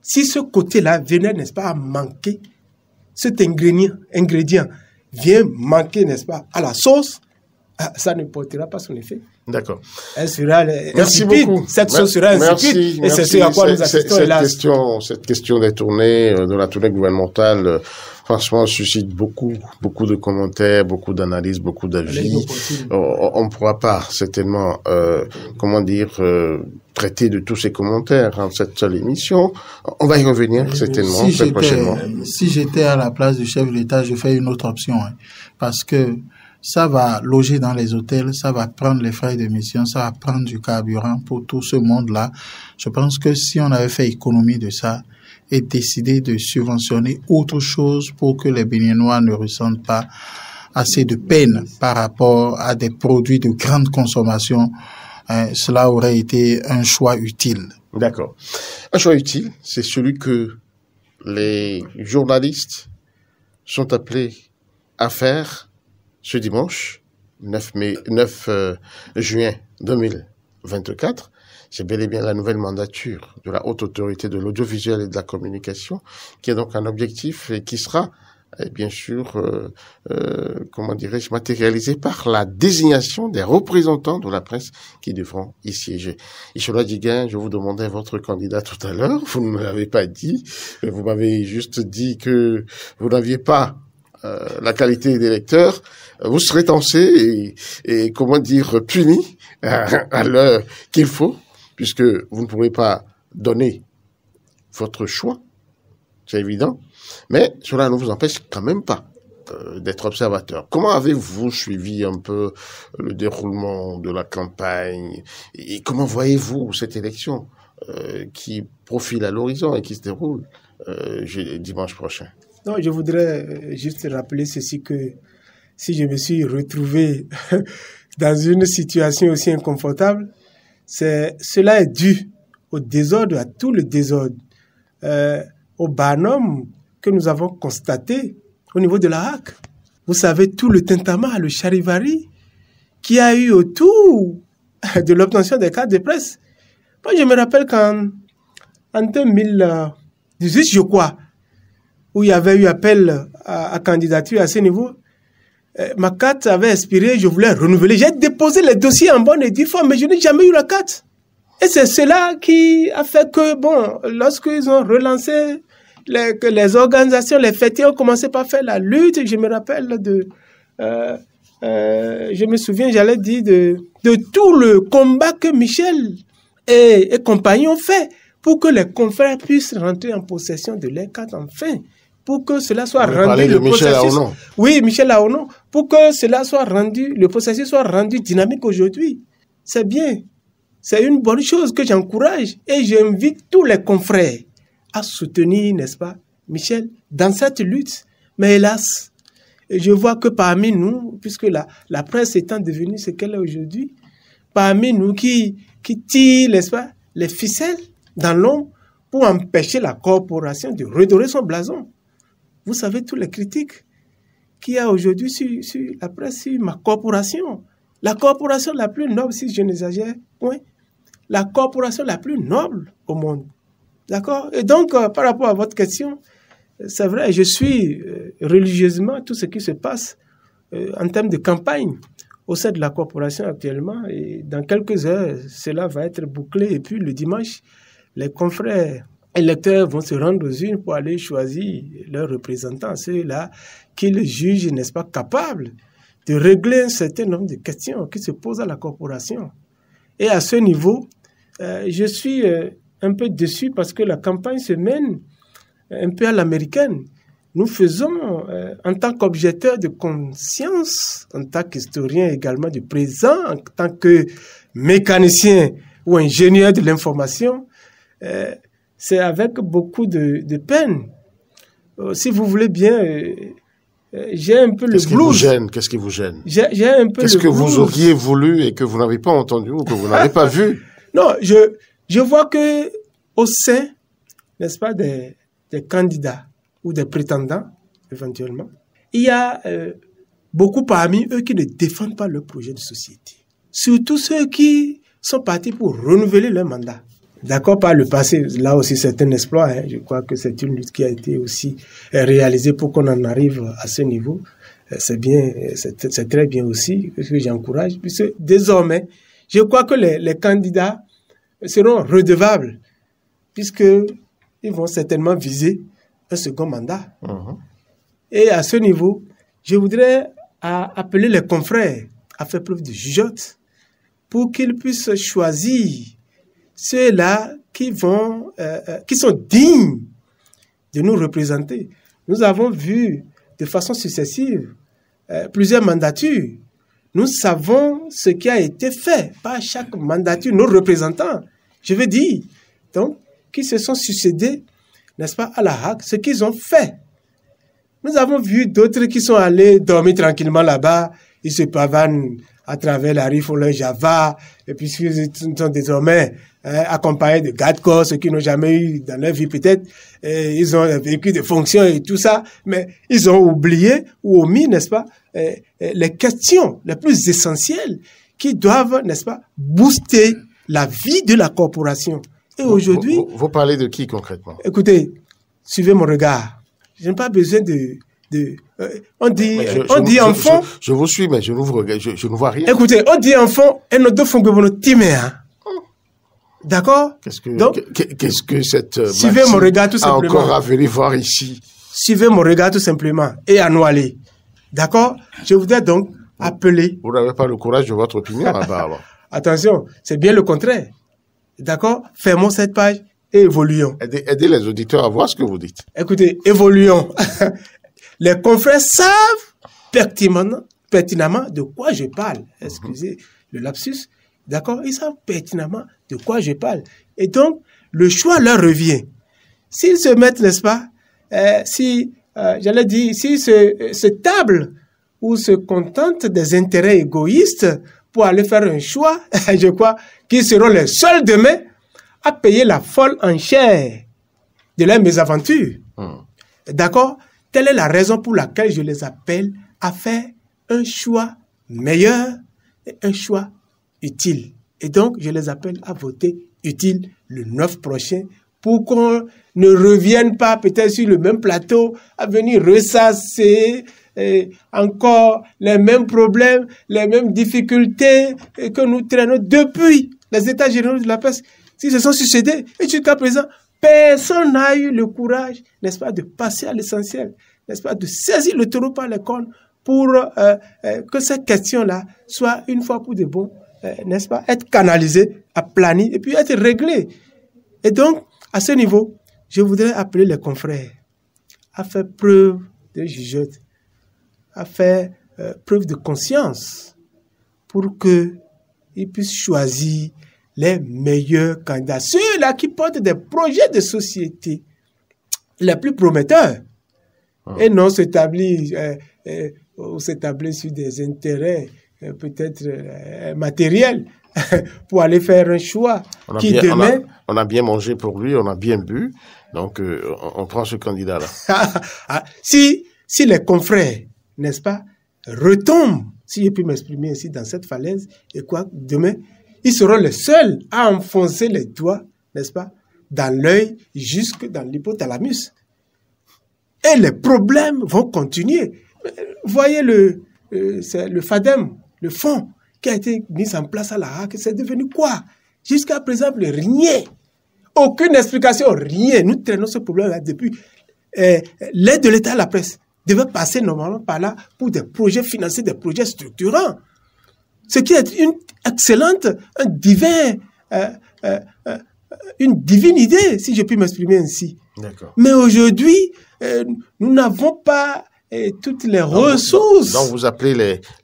si ce côté-là venait, n'est-ce pas, à manquer, cet ingrédient, ingrédient vient manquer, n'est-ce pas, à la sauce, ah, ça ne portera pas son effet. D'accord. Merci beaucoup. Cette et c'est ce à quoi nous assistons, Question, cette question des tournées, euh, de la tournée gouvernementale, euh, franchement, suscite beaucoup, beaucoup de commentaires, beaucoup d'analyses, beaucoup d'avis. On ne pourra pas certainement, euh, comment dire, euh, traiter de tous ces commentaires en cette seule émission. On va y revenir certainement si très prochainement. Si j'étais à la place du chef de l'État, je ferais une autre option, hein, parce que ça va loger dans les hôtels, ça va prendre les frais de mission, ça va prendre du carburant pour tout ce monde-là. Je pense que si on avait fait économie de ça et décidé de subventionner autre chose pour que les Béninois ne ressentent pas assez de peine par rapport à des produits de grande consommation, hein, cela aurait été un choix utile. D'accord. Un choix utile, c'est celui que les journalistes sont appelés à faire ce dimanche 9, mai, 9 euh, juin 2024, c'est bel et bien la nouvelle mandature de la Haute Autorité de l'Audiovisuel et de la Communication, qui est donc un objectif et qui sera eh bien sûr, euh, euh, comment dirais-je, matérialisé par la désignation des représentants de la presse qui devront y siéger. cela Diguin, je vous demandais votre candidat tout à l'heure, vous ne me l'avez pas dit, vous m'avez juste dit que vous n'aviez pas euh, la qualité des lecteurs, euh, vous serez tensé et, comment dire puni euh, à, l'heure qu'il faut, puisque vous ne pourrez pas donner votre choix, c'est évident. Mais cela ne vous empêche quand même pas d'être observateur. Comment avez-vous suivi un peu le déroulement de la campagne et comment voyez-vous cette élection qui profile à l'horizon et qui se déroule dimanche prochain non, je voudrais euh, juste rappeler ceci que si je me suis retrouvé *laughs* dans une situation aussi inconfortable, c'est cela est dû au désordre, à tout le désordre, euh, au barnum que nous avons constaté au niveau de la HAC. Vous savez, tout le tintama, le charivari qui a eu autour *laughs* de l'obtention des cartes de presse. Moi, je me rappelle qu'en en 2018, euh, je crois, où il y avait eu appel à, candidature à ce niveau, euh, ma carte avait expiré, je voulais renouveler. J'ai déposé les dossiers en bonne et due fois, mais je n'ai jamais eu la carte. Et c'est cela qui a fait que, bon, lorsqu'ils ont relancé les, que les organisations, les fêtiers ont commencé par faire la lutte, je me rappelle de... Euh, euh, je me souviens, j'allais dire, de, tout le combat que Michel et, et compagnie ont fait pour que les confrères puissent rentrer en possession de leur carte enfin pour que cela soit rendu le processus. Oui, Michel Aounon, pour que cela soit rendu, le processus soit rendu dynamique aujourd'hui. C'est bien. C'est une bonne chose que j'encourage et j'invite tous les confrères à soutenir, n'est-ce pas, Michel, dans cette lutte. Mais hélas, je vois que parmi nous, puisque la, la presse étant devenue ce qu'elle est aujourd'hui, parmi nous qui, qui tirent, n'est-ce pas, les ficelles dans l'ombre pour empêcher la corporation de redorer son blason. Vous savez toutes les critiques qu'il y a aujourd'hui sur, sur, la presse, sur ma corporation. La corporation la plus noble, si je n'exagère point, la corporation la plus noble au monde. D'accord Et donc, euh, par rapport à votre question, euh, c'est vrai, je suis euh, religieusement tout ce qui se passe en termes de campagne au sein de la corporation actuellement. Et dans quelques heures, cela va être bouclé. Et puis le dimanche, les confrères électeurs vont se rendre aux urnes pour aller choisir leurs représentants, ceux-là qu'ils jugent, n'est-ce pas, capables de régler un certain nombre de questions qui se posent à la corporation. Et à ce niveau, euh, je suis euh, un peu déçu parce que la campagne se mène euh, un peu à l'américaine. Nous faisons, en tant qu'objecteur de conscience, en tant qu'historien également du présent, en tant que mécanicien ou ingénieur de l'information, c'est avec beaucoup de, peine. Euh, si vous voulez bien, euh, euh, j'ai un peu le Qu'est-ce qui vous gêne Qu'est-ce qui vous gêne J'ai un peu Qu'est-ce que vous auriez voulu et que vous n'avez pas entendu ou que vous n'avez pas vu *laughs* Non, je, je vois que au sein, n'est-ce pas, des, candidats ou des prétendants, éventuellement, il y a beaucoup parmi eux qui ne défendent pas le projet de société. Surtout ceux qui sont partis pour renouveler leur mandat. D'accord par le passé, là aussi c'est un exploit. Hein. Je crois que c'est une lutte qui a été aussi euh, réalisée pour qu'on en arrive à ce niveau. Euh, c'est bien, euh, c'est très bien aussi, que j'encourage, puisque désormais, je crois que les, candidats seront redevables, puisqu'ils vont certainement viser un second mandat. Mhm. Et à ce niveau, je voudrais appeler les confrères à faire preuve de jugeote pour qu'ils puissent choisir ceux-là qui, vont, euh, euh, qui sont dignes de nous représenter. Nous avons vu de façon successive euh, plusieurs mandatures. Nous savons ce qui a été fait par chaque mandature, nos représentants, je veux dire, donc, qui se sont succédés, n'est-ce pas, à la haque, ce qu'ils ont fait. Nous avons vu d'autres qui sont allés dormir tranquillement là-bas, ils se pavanent à travers la rive, ou le Java, et puis ils sont désormais euh, accompagnés de garde corps, ceux qui n'ont jamais eu dans leur vie peut-être, euh, ils ont vécu des fonctions et tout ça, mais ils ont oublié ou omis, n'est-ce pas, euh, les questions les plus essentielles qui doivent, n'est-ce pas, booster la vie de la corporation. Et aujourd'hui... Vous, parlez de qui concrètement Écoutez, suivez mon regard. Je n'ai pas besoin de... de on dit, en on je, dit enfant... Je, vous suis, mais je ne, je, vois rien. Écoutez, on dit enfant, et deux fonds timé. Hein. D'accord Qu'est-ce que, Donc, qu'est-ce que cette euh, suivez mon regard tout simplement. encore à venir voir ici Suivez mon regard tout simplement et à nous aller. D'accord Je voudrais donc appeler. Vous n'avez pas le courage de votre opinion à bas *laughs* Attention, c'est bien le contraire. D'accord Fermons cette page et évoluons. Aidez, les auditeurs à voir ce que vous dites. Écoutez, évoluons. *laughs* les confrères savent pertinemment, pertinemment de quoi je parle. Mhm. Excusez le lapsus. D'accord Ils savent pertinemment de quoi je parle. Et donc, le choix leur revient. S'ils se mettent, n'est-ce pas euh, Si, euh, j'allais dire, s'ils se, tablent ou se contentent des intérêts égoïstes pour aller faire un choix, *laughs* je crois qu'ils seront les seuls demain à payer la folle enchère de leurs mésaventures. Hmm. D'accord Telle est la raison pour laquelle je les appelle à faire un choix meilleur et un choix utile. Et donc, je les appelle à voter utile le 9 prochain pour qu'on ne revienne pas peut-être sur le même plateau à venir ressasser eh, encore les mêmes problèmes, les mêmes difficultés eh, que nous traînons depuis les États généraux de la paix Si se sont succédés. Et jusqu'à présent, personne n'a eu le courage, n'est-ce pas, de passer à l'essentiel, n'est-ce pas, de saisir le taureau par les cornes pour euh, euh, que cette question-là soit une fois pour de bon euh, n'est-ce pas, être canalisé, à planer et puis être réglé. Et donc, à ce niveau, je voudrais appeler les confrères à faire preuve de jugeote, à faire euh, preuve de conscience pour qu'ils puissent choisir les meilleurs candidats, ceux-là qui portent des projets de société les plus prometteurs, ah. et non euh, s'établir sur des intérêts euh, peut-être euh, matériel *laughs* pour aller faire un choix qui demain... on, a, bien mangé pour lui, on a bien bu, donc euh, on, prend ce candidat-là. *laughs* Ah, si, si les confrères, n'est-ce pas, retombent, si j'ai pu m'exprimer ainsi, dans cette falaise, et quoi, demain, ils seront les seuls à enfoncer les doigts, n'est-ce pas, dans l'œil jusque dans l'hypothalamus. Et les problèmes vont continuer. Voyez le, le FADEM le fonds qui a été mis en place à la HAC, c'est devenu quoi Jusqu'à présent, rien. Aucune explication, rien. Nous traînons ce problème-là depuis euh, l'aide de l'État à la presse devait passer normalement par là pour des projets financiers, des projets structurants. Ce qui est une excellente, un divin, euh, euh, une divine idée, si je puis m'exprimer ainsi. Mais aujourd'hui, nous n'avons pas et toutes les ressources. Donc vous appelez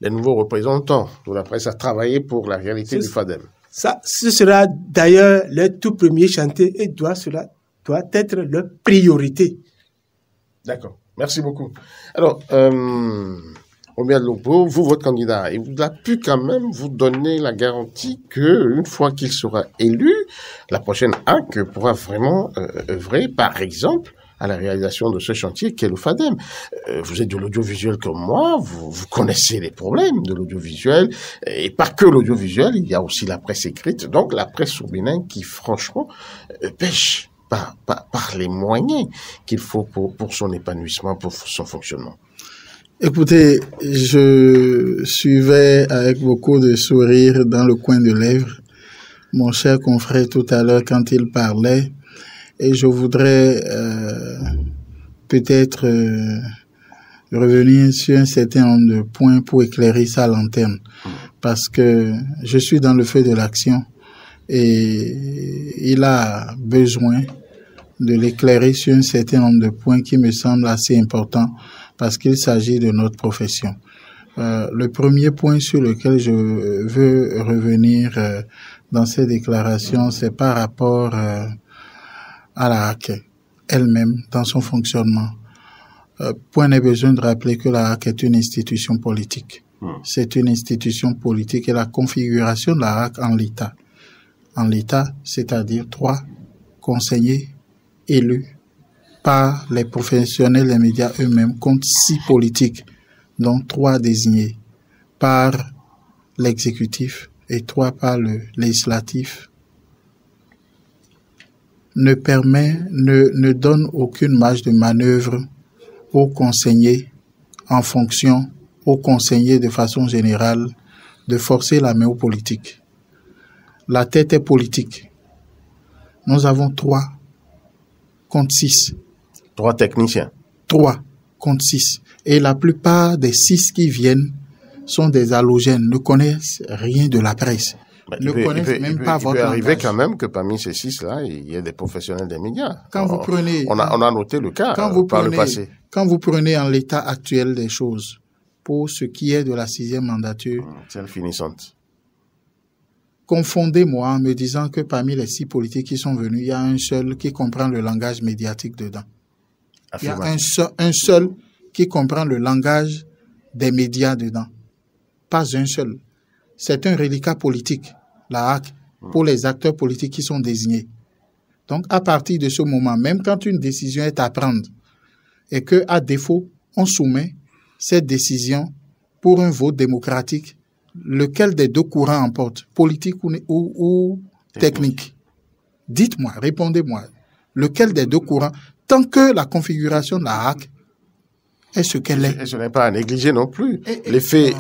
les, nouveaux représentants de la presse à travailler pour la réalité du FADEM. Ça, ce sera d'ailleurs le tout premier chantier et doit, cela doit être la priorité. D'accord. Merci beaucoup. Alors, euh, Lopo, vous, votre candidat, il a pu quand même vous donner la garantie que une fois qu'il sera élu, la prochaine HAC pourra vraiment euh, œuvrer, par exemple, à la réalisation de ce chantier qui le FADEM. Euh, vous êtes de l'audiovisuel comme moi, vous, connaissez les problèmes de l'audiovisuel, et pas que l'audiovisuel, il y a aussi la presse écrite, donc la presse au qui franchement euh, pêche par, par, les moyens qu'il faut pour, son épanouissement, pour son fonctionnement. Écoutez, je suivais avec beaucoup de sourire dans le coin de lèvres mon cher confrère tout à l'heure quand il parlait et je voudrais euh, peut-être euh, revenir sur un certain nombre de points pour éclairer ça lanterne, Parce que je suis dans le feu de l'action et il a besoin de l'éclairer sur un certain nombre de points qui me semblent assez importants parce qu'il s'agit de notre profession. Euh, le premier point sur lequel je veux revenir euh, dans ces déclarations, c'est par rapport euh, à la haque elle-même dans son fonctionnement. Euh, point n'est besoin de rappeler que la HAC est une institution politique. Hmm. C'est une institution politique et la configuration de la HAC en l'État. En l'État, c'est-à-dire trois conseillers élus par les professionnels les médias eux-mêmes compte six politiques, dont trois désignés par l'exécutif et trois par le législatif ne permet, ne, ne donne aucune marge de manœuvre aux conseillers en fonction, aux conseillers de façon générale, de forcer la main aux politiques. La tête est politique. Nous avons trois contre six. Trois techniciens. Trois contre six. Et la plupart des six qui viennent sont des halogènes, ne connaissent rien de la presse. Bah, même pas Il peut arriver quand même que parmi ces six-là, il y ait des professionnels des médias. Quand on, vous prenez, on a, on a noté le cas quand euh, vous par le passé. Quand vous prenez en l'état actuel des choses, pour ce qui est de la sixième mandature, hum, finissante. Confondez-moi en me disant que parmi les six politiques qui sont venus, il y a un seul qui comprend le langage médiatique dedans. Il y a un seul, un seul qui comprend le langage des médias dedans. Pas un seul c'est un reliquat politique, la HAC, pour les acteurs politiques qui sont désignés. Donc, à partir de ce moment, même quand une décision est à prendre et que, à défaut, on soumet cette décision pour un vote démocratique, lequel des deux courants emporte, politique ou, ou technique Dites-moi, répondez-moi, lequel des deux courants, tant que la configuration de la HAC est-ce qu'elle est, Je n'ai pas à négliger non plus. L'effet,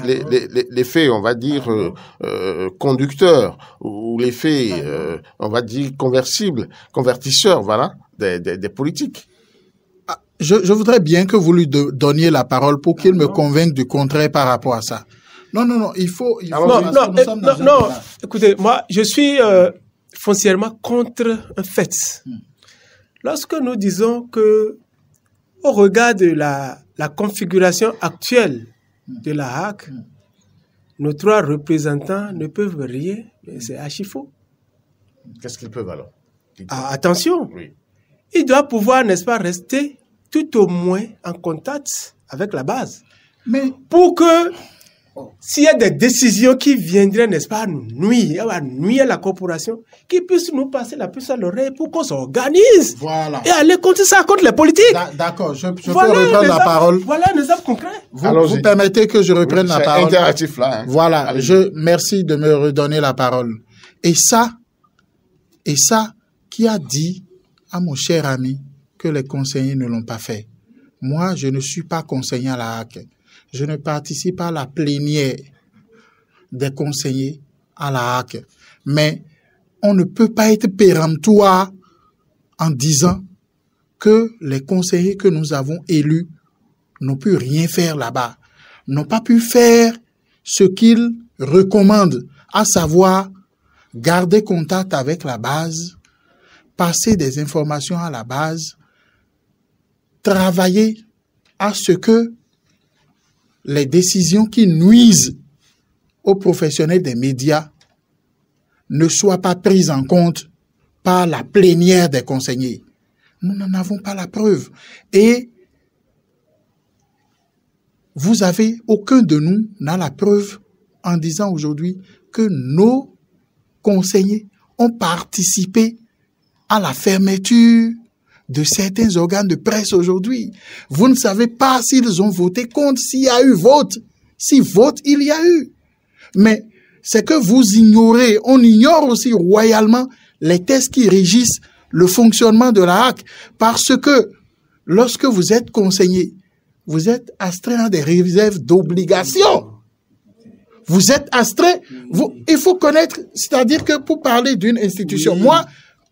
l'effet, on va dire euh, euh, conducteur ou l'effet, euh, on va dire conversible, convertisseur, voilà, des, des, politiques. Ah, je, voudrais bien que vous lui de, donniez la parole pour qu'il me ah convainque du contraire par rapport à ça. Non, non, non, il faut. Ah non, eh, non, non, non écoutez, moi, je suis foncièrement contre un fait. Hmm. Lorsque nous disons que, au regard de la la configuration actuelle de la HAC, mm. nos trois représentants ne peuvent rien, c'est archi faux. Qu'est-ce qu'ils peuvent alors ah, Attention, oui. il doit pouvoir, n'est-ce pas, rester tout au moins en contact avec la base. Mais pour que s'il y a des décisions qui viendraient, n'est-ce pas, nous nuire, à nuire la corporation, qui puissent nous passer la puce à l'oreille pour qu'on s'organise. Voilà. Et aller contre ça, contre les politiques. D'accord, je, peux reprendre la parole. Voilà un exemple concret. Vous, permettez que je reprenne la parole. interactif là. Hein. Voilà, je, merci de me redonner la parole. Et ça, et ça, qui a dit à mon cher ami que les conseillers ne l'ont pas fait Moi, je ne suis pas conseiller à la haque je ne participe pas à la plénière des conseillers à la HAC. Mais on ne peut pas être péremptoire en disant que les conseillers que nous avons élus n'ont pu rien faire là-bas, n'ont pas pu faire ce qu'ils recommandent, à savoir garder contact avec la base, passer des informations à la base, travailler à ce que les décisions qui nuisent aux professionnels des médias ne soient pas prises en compte par la plénière des conseillers. Nous n'en avons pas la preuve. Et vous avez, aucun de nous n'a la preuve en disant aujourd'hui que nos conseillers ont participé à la fermeture de certains organes de presse aujourd'hui. Vous ne savez pas s'ils ont voté contre, s'il y a eu vote. Si vote, il y a eu. Mais c'est que vous ignorez, on ignore aussi royalement les tests qui régissent le fonctionnement de la HAC parce que lorsque vous êtes conseiller, vous êtes astreint dans des réserves d'obligation. Vous êtes astreint, il faut connaître, c'est-à-dire que pour parler d'une institution, moi,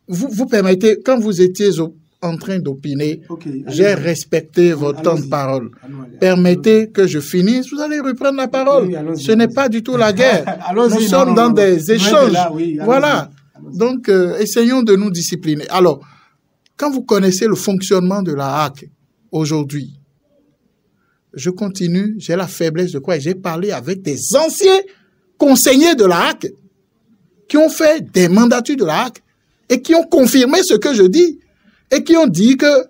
vous, vous permettez, quand vous étiez au en train d'opiner. J'ai respecté votre temps de parole. Ah Permettez que je finisse. Vous allez reprendre la parole. Ce n'est pas du tout la *laughs* guerre. nous sommes dans des échanges. voilà. Donc, euh, essayons de nous discipliner. Alors, quand vous connaissez le fonctionnement de la HAC aujourd'hui, je continue, j'ai la faiblesse de quoi J'ai parlé avec des anciens conseillers de la HAC qui ont fait des mandatures de la HAC et qui ont confirmé ce que je dis et qui ont dit que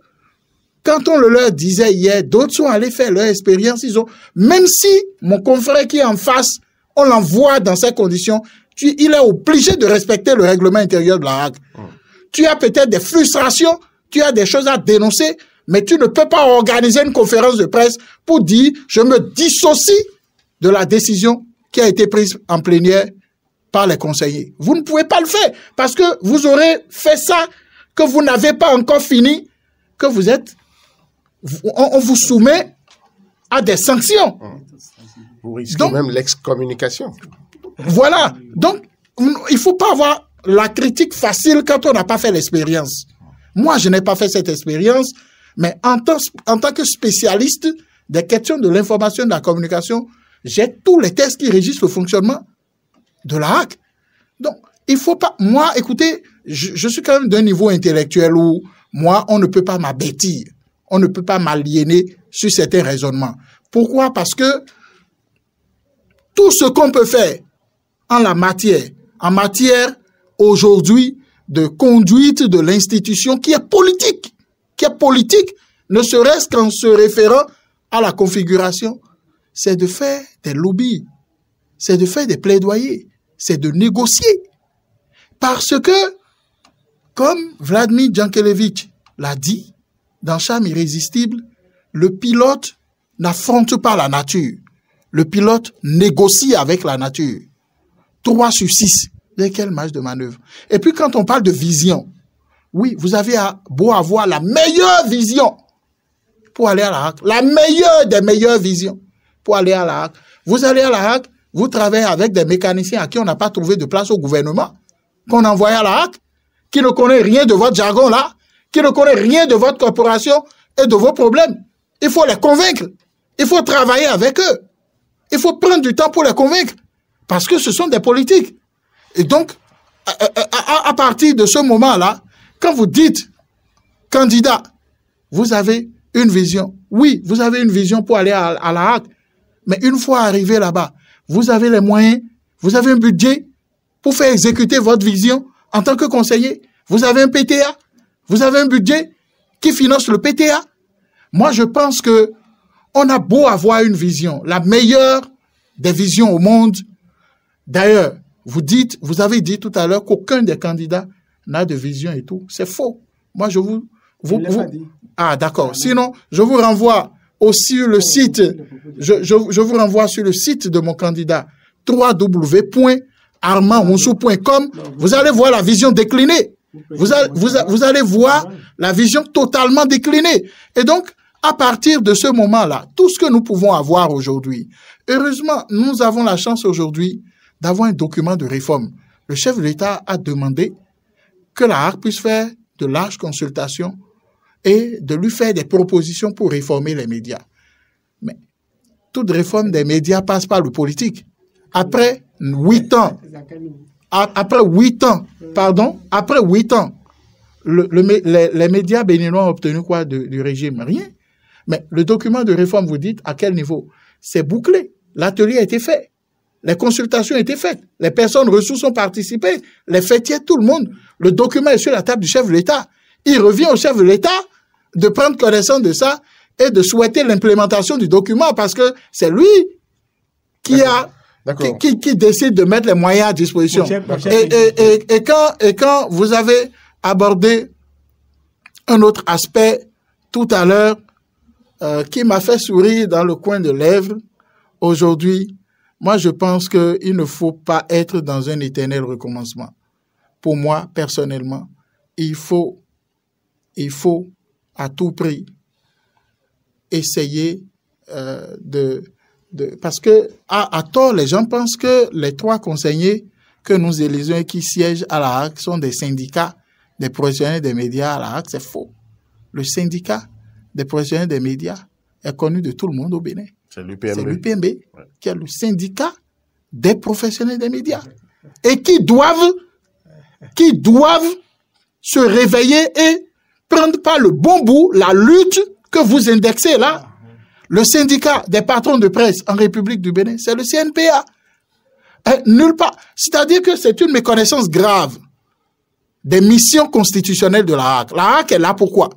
quand on le leur disait hier, d'autres sont allés faire leur expérience. Ils ont, même si mon confrère qui est en face, on l'envoie dans ces conditions, il est obligé de respecter le règlement intérieur de la HAC. Oh. Tu as peut-être des frustrations, tu as des choses à dénoncer, mais tu ne peux pas organiser une conférence de presse pour dire je me dissocie de la décision qui a été prise en plénière par les conseillers. Vous ne pouvez pas le faire parce que vous aurez fait ça que vous n'avez pas encore fini, que vous êtes, on, vous soumet à des sanctions. Vous risquez même l'excommunication. Voilà. Donc, il ne faut pas avoir la critique facile quand on n'a pas fait l'expérience. Moi, je n'ai pas fait cette expérience, mais en tant, en tant que spécialiste des questions de l'information de la communication, j'ai tous les tests qui régissent le fonctionnement de la HAC. Donc, il ne faut pas... Moi, écoutez, je, suis quand même d'un niveau intellectuel où, moi, on ne peut pas m'abêtir, on ne peut pas m'aliéner sur certains raisonnements. Pourquoi Parce que tout ce qu'on peut faire en la matière, en matière aujourd'hui de conduite de l'institution qui est politique, qui est politique, ne serait-ce qu'en se référant à la configuration, c'est de faire des lobbies, c'est de faire des plaidoyers, c'est de négocier. Parce que comme Vladimir Djankelevich l'a dit dans Charme irrésistible, le pilote n'affronte pas la nature. Le pilote négocie avec la nature. Trois sur six. lesquels quelle marge de manœuvre Et puis quand on parle de vision, oui, vous avez beau avoir la meilleure vision pour aller à la hack, la meilleure des meilleures visions pour aller à la hack. Vous allez à la hack, vous travaillez avec des mécaniciens à qui on n'a pas trouvé de place au gouvernement, qu'on envoie à la hack qui ne connaît rien de votre jargon là, qui ne connaît rien de votre corporation et de vos problèmes. Il faut les convaincre. Il faut travailler avec eux. Il faut prendre du temps pour les convaincre. Parce que ce sont des politiques. Et donc, à, partir de ce moment-là, quand vous dites candidat, vous avez une vision. Oui, vous avez une vision pour aller à, la hâte. Mais une fois arrivé là-bas, vous avez les moyens, vous avez un budget pour faire exécuter votre vision en tant que conseiller. Vous avez un PTA, vous avez un budget qui finance le PTA. Moi, je pense que on a beau avoir une vision, la meilleure des visions au monde. D'ailleurs, vous dites, vous avez dit tout à l'heure qu'aucun des candidats n'a de vision et tout. C'est faux. Moi, je vous, ah d'accord. Ah, Sinon, je vous renvoie aussi le site. Je, je, vous renvoie sur le site de mon candidat www ArmandRousseau.com, vous allez voir la vision déclinée. Vous, vous, allez voir la vision totalement déclinée. Et donc, à partir de ce moment-là, tout ce que nous pouvons avoir aujourd'hui, heureusement, nous avons la chance aujourd'hui d'avoir un document de réforme. Le chef de l'État a demandé que la HARC puisse faire de larges consultations et de lui faire des propositions pour réformer les médias. Mais toute réforme des médias passe par le politique après huit ans, après huit ans, pardon, après huit ans, les, médias béninois ont obtenu quoi du régime Rien. Mais le document de réforme, vous dites à quel niveau C'est bouclé. L'atelier a été fait. Les consultations ont été faites. Les personnes ressources ont participé. Les fêtiers, tout le monde. Le document est sur la table du chef de l'État. Il revient au chef de l'État de prendre connaissance de ça et de souhaiter l'implémentation du document parce que c'est lui qui a qui, décide de mettre les moyens à disposition. Et, quand, vous avez abordé un autre aspect tout à l'heure euh, qui m'a fait sourire dans le coin de lèvres, aujourd'hui, moi je pense qu'il ne faut pas être dans un éternel recommencement. Pour moi, personnellement, il faut, il faut à tout prix essayer euh, de parce que à, tort, les gens pensent que les trois conseillers que nous élisons et qui siègent à la HAC sont des syndicats des professionnels des médias à la HAC. C'est faux. Le syndicat des professionnels des médias est connu de tout le monde au Bénin. C'est l'UPMB. C'est l'UPMB qui est le syndicat des professionnels des médias et qui doivent, qui doivent se réveiller et prendre pas le bon bout la lutte que vous indexez là le syndicat des patrons de presse en République du Bénin, c'est le CNPA. Euh, nulle part. C'est-à-dire que c'est une méconnaissance grave des missions constitutionnelles de la HAC. La HAC est là pourquoi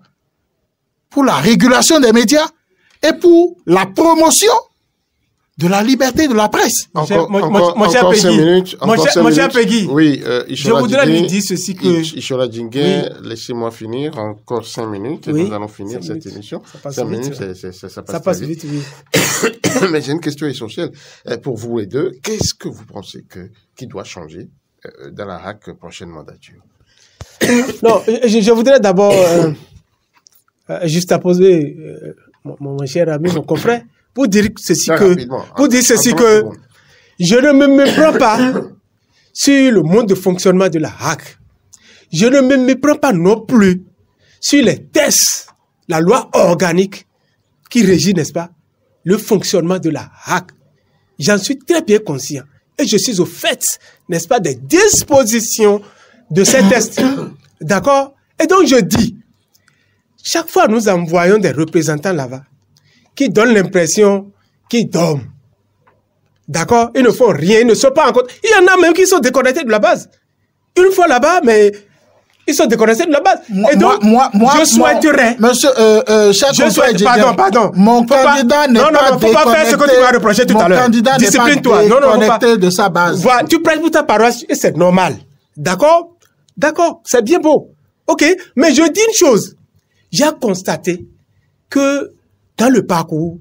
Pour la régulation des médias et pour la promotion de la liberté de la presse. Encore, mon, Peggy, minutes, oui, je voudrais lui dire ceci que... Ishola Djingé, laissez-moi finir, encore cinq minutes, et nous allons finir cette émission. Ça passe cinq vite, minutes, ça, ça, ça passe vite. vite *coughs* Mais j'ai une question essentielle euh, pour vous les deux. Qu'est-ce que vous pensez que, qui doit changer euh, dans la RAC prochaine mandature *coughs* Non, je, voudrais d'abord, euh, *coughs* juste apposer mon cher ami, mon confrère, pour dire ceci que, ceci que, je ne me méprends pas sur le mode de fonctionnement de la HAC. Je ne me méprends pas non plus sur les tests, la loi organique qui régit, n'est-ce pas, le fonctionnement de la HAC. J'en suis très bien conscient et je suis au fait, n'est-ce pas, des dispositions de ces *coughs* tests. D'accord Et donc je dis, chaque fois nous envoyons des représentants là-bas, qui donnent l'impression qu'ils dorment. D'accord Ils ne font rien, ils ne sont pas en compte. Il y en a même qui sont déconnectés de la base. Une fois là-bas, mais ils sont déconnectés de la base. Et donc, je souhaiterais... monsieur, euh, euh, je souhaite, pardon, pardon. Mon candidat n'est pas Non, faut pas faire ce que tu m'as reproché tout à l'heure. candidat n'est pas déconnecté de sa base. tu prêches pour ta paroisse et c'est normal. D'accord D'accord, c'est bien beau. OK, mais je dis une chose. J'ai constaté que dans le parcours,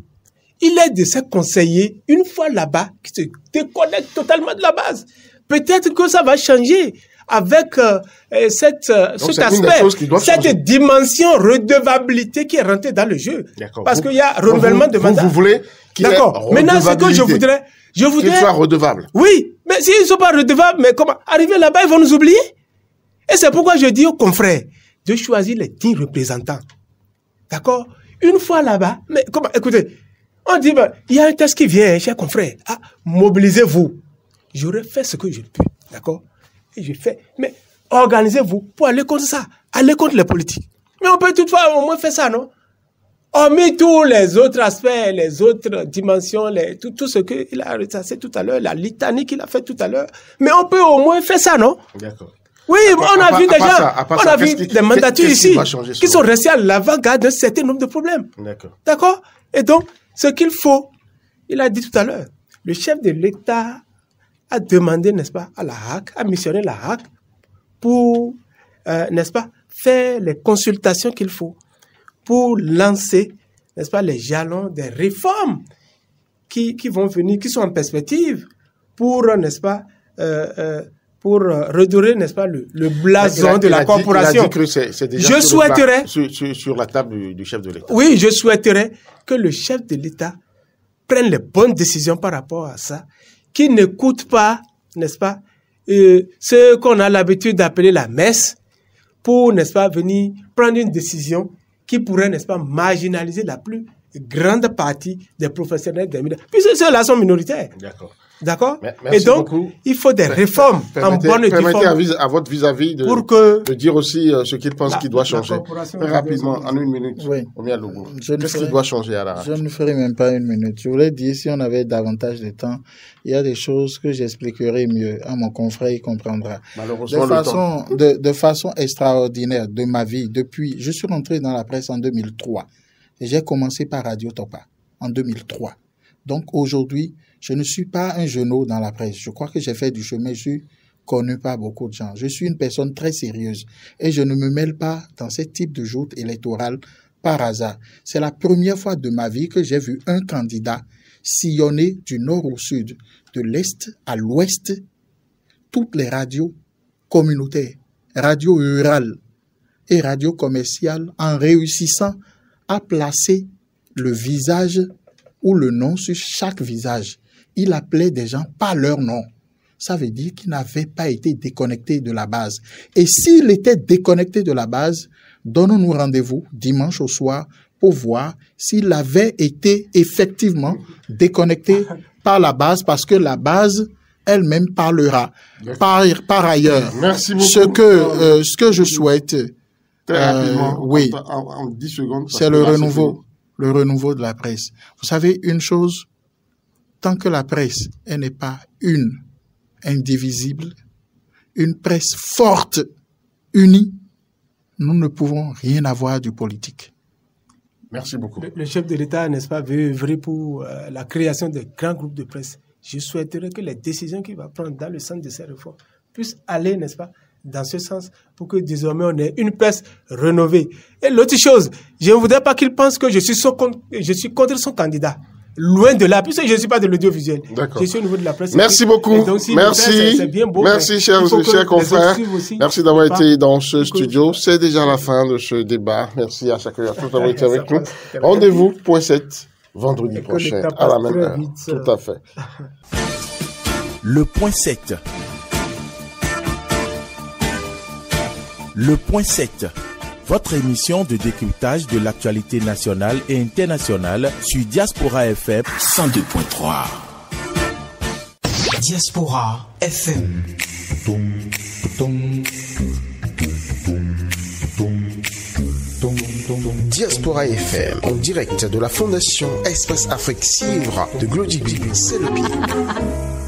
il est de ses conseillers, une fois là-bas, qui se déconnectent totalement de la base. Peut-être que ça va changer avec euh, euh, cette, euh, cet aspect, cette dimension redevabilité qui est rentrée dans le jeu. Parce qu'il y a renouvellement de mandat. Vous, voulez qu'il D'accord. Maintenant, ce que je voudrais, je voudrais. Qu'ils soient redevables. Oui. Mais s'ils ne sont pas redevables, mais comment? Arriver là-bas, ils vont nous oublier. Et c'est pourquoi je dis aux confrères de choisir les 10 représentants. D'accord? Une fois là-bas, mais comment, écoutez, on dit, bah, il y a un test qui vient, chers confrères. Ah, mobilisez-vous. J'aurais fait ce que je peux, d'accord Et je fais, mais organisez-vous pour aller contre ça, aller contre les politiques. Mais on peut toutefois au moins faire ça, non On met tous les autres aspects, les autres dimensions, les, tout, ce qu'il a retassé tout à l'heure, la litanie qu'il a fait tout à l'heure. Mais on peut au moins faire ça, non D'accord. Oui, on a vu déjà, on a vu des mandatures ici qui, sont restées à l'avant-garde d'un certain nombre de problèmes. D'accord. Et donc, ce qu'il faut, il a dit tout à l'heure, le chef de l'État a demandé, n'est-ce pas, à la HAC, a missionné la HAC pour, euh, n'est-ce pas, faire les consultations qu'il faut pour lancer, n'est-ce pas, les jalons des réformes qui, qui, vont venir, qui sont en perspective pour, euh, n'est-ce pas, euh, pour euh, redorer, n'est-ce pas, le, blason de la corporation. je souhaiterais... sur, la table du, chef de l'État. Oui, je souhaiterais que le chef de l'État prenne les bonnes décisions par rapport à ça, qu'il n'écoute pas, n'est-ce pas, euh, ce qu'on a l'habitude d'appeler la messe, pour, n'est-ce pas, venir prendre une décision qui pourrait, n'est-ce pas, marginaliser la plus grande partie des professionnels des médias, puisque ceux-là sont minoritaires. D'accord. D'accord Et donc, il faut des réformes en bonne et due À, votre vis-à-vis de, que dire aussi euh, ce qu'il pense qu'il doit changer. rapidement, en une minute, oui. Euh, Qu'est-ce qui doit changer à la Je ne ferai même pas une minute. Je voulais dire, si on avait davantage de temps, il y a des choses que j'expliquerai mieux à mon confrère, il comprendra. Malheureusement, de façon, De, de façon extraordinaire de ma vie, depuis, je suis rentré dans la presse en 2003 et j'ai commencé par Radio Topa en 2003. Donc aujourd'hui, je ne suis pas un genou dans la presse. Je crois que j'ai fait du chemin. Je suis connu par beaucoup de gens. Je suis une personne très sérieuse et je ne me mêle pas dans ce type de joute électorale par hasard. C'est la première fois de ma vie que j'ai vu un candidat sillonner du nord au sud, de l'est à l'ouest, toutes les radios communautaires, radios rurales et radios commerciales en réussissant à placer le visage ou le nom sur chaque visage il appelait des gens par leur nom. Ça veut dire qu'il n'avait pas été déconnecté de la base. Et s'il était déconnecté de la base, donnons-nous rendez-vous dimanche au soir pour voir s'il avait été effectivement déconnecté par la base, parce que la base elle-même parlera. Par, ailleurs, Merci ce que, euh, ce que je souhaite, euh, oui, c'est le renouveau, le renouveau de la presse. Vous savez, une chose tant que la presse, n'est pas une, indivisible, une presse forte, unie, nous ne pouvons rien avoir du politique. Merci beaucoup. Le, chef de l'État, n'est-ce pas, veut œuvrer pour euh, la création de grands groupes de presse. Je souhaiterais que les décisions qu'il va prendre dans le sens de ces réformes puissent aller, n'est-ce pas, dans ce sens pour que désormais on ait une presse rénovée. Et l'autre chose, je ne voudrais pas qu'il pense que je suis contre son candidat. Loin de là, puisque je ne suis pas de l'audiovisuel. Je suis au niveau de la presse. Merci beaucoup. merci. merci, chers, confrères. Merci d'avoir été dans ce studio. C'est déjà la fin de ce débat. Merci à chacun d'avoir été avec nous. Rendez-vous point 7 vendredi prochain à la même heure. Tout à fait. Le point 7. Le point 7 votre émission de décryptage de l'actualité nationale et internationale sur Diaspora FM 102.3. Diaspora FM. Diaspora FM en direct de la Fondation Espace Afrique Sivra de Glody c'est le pire.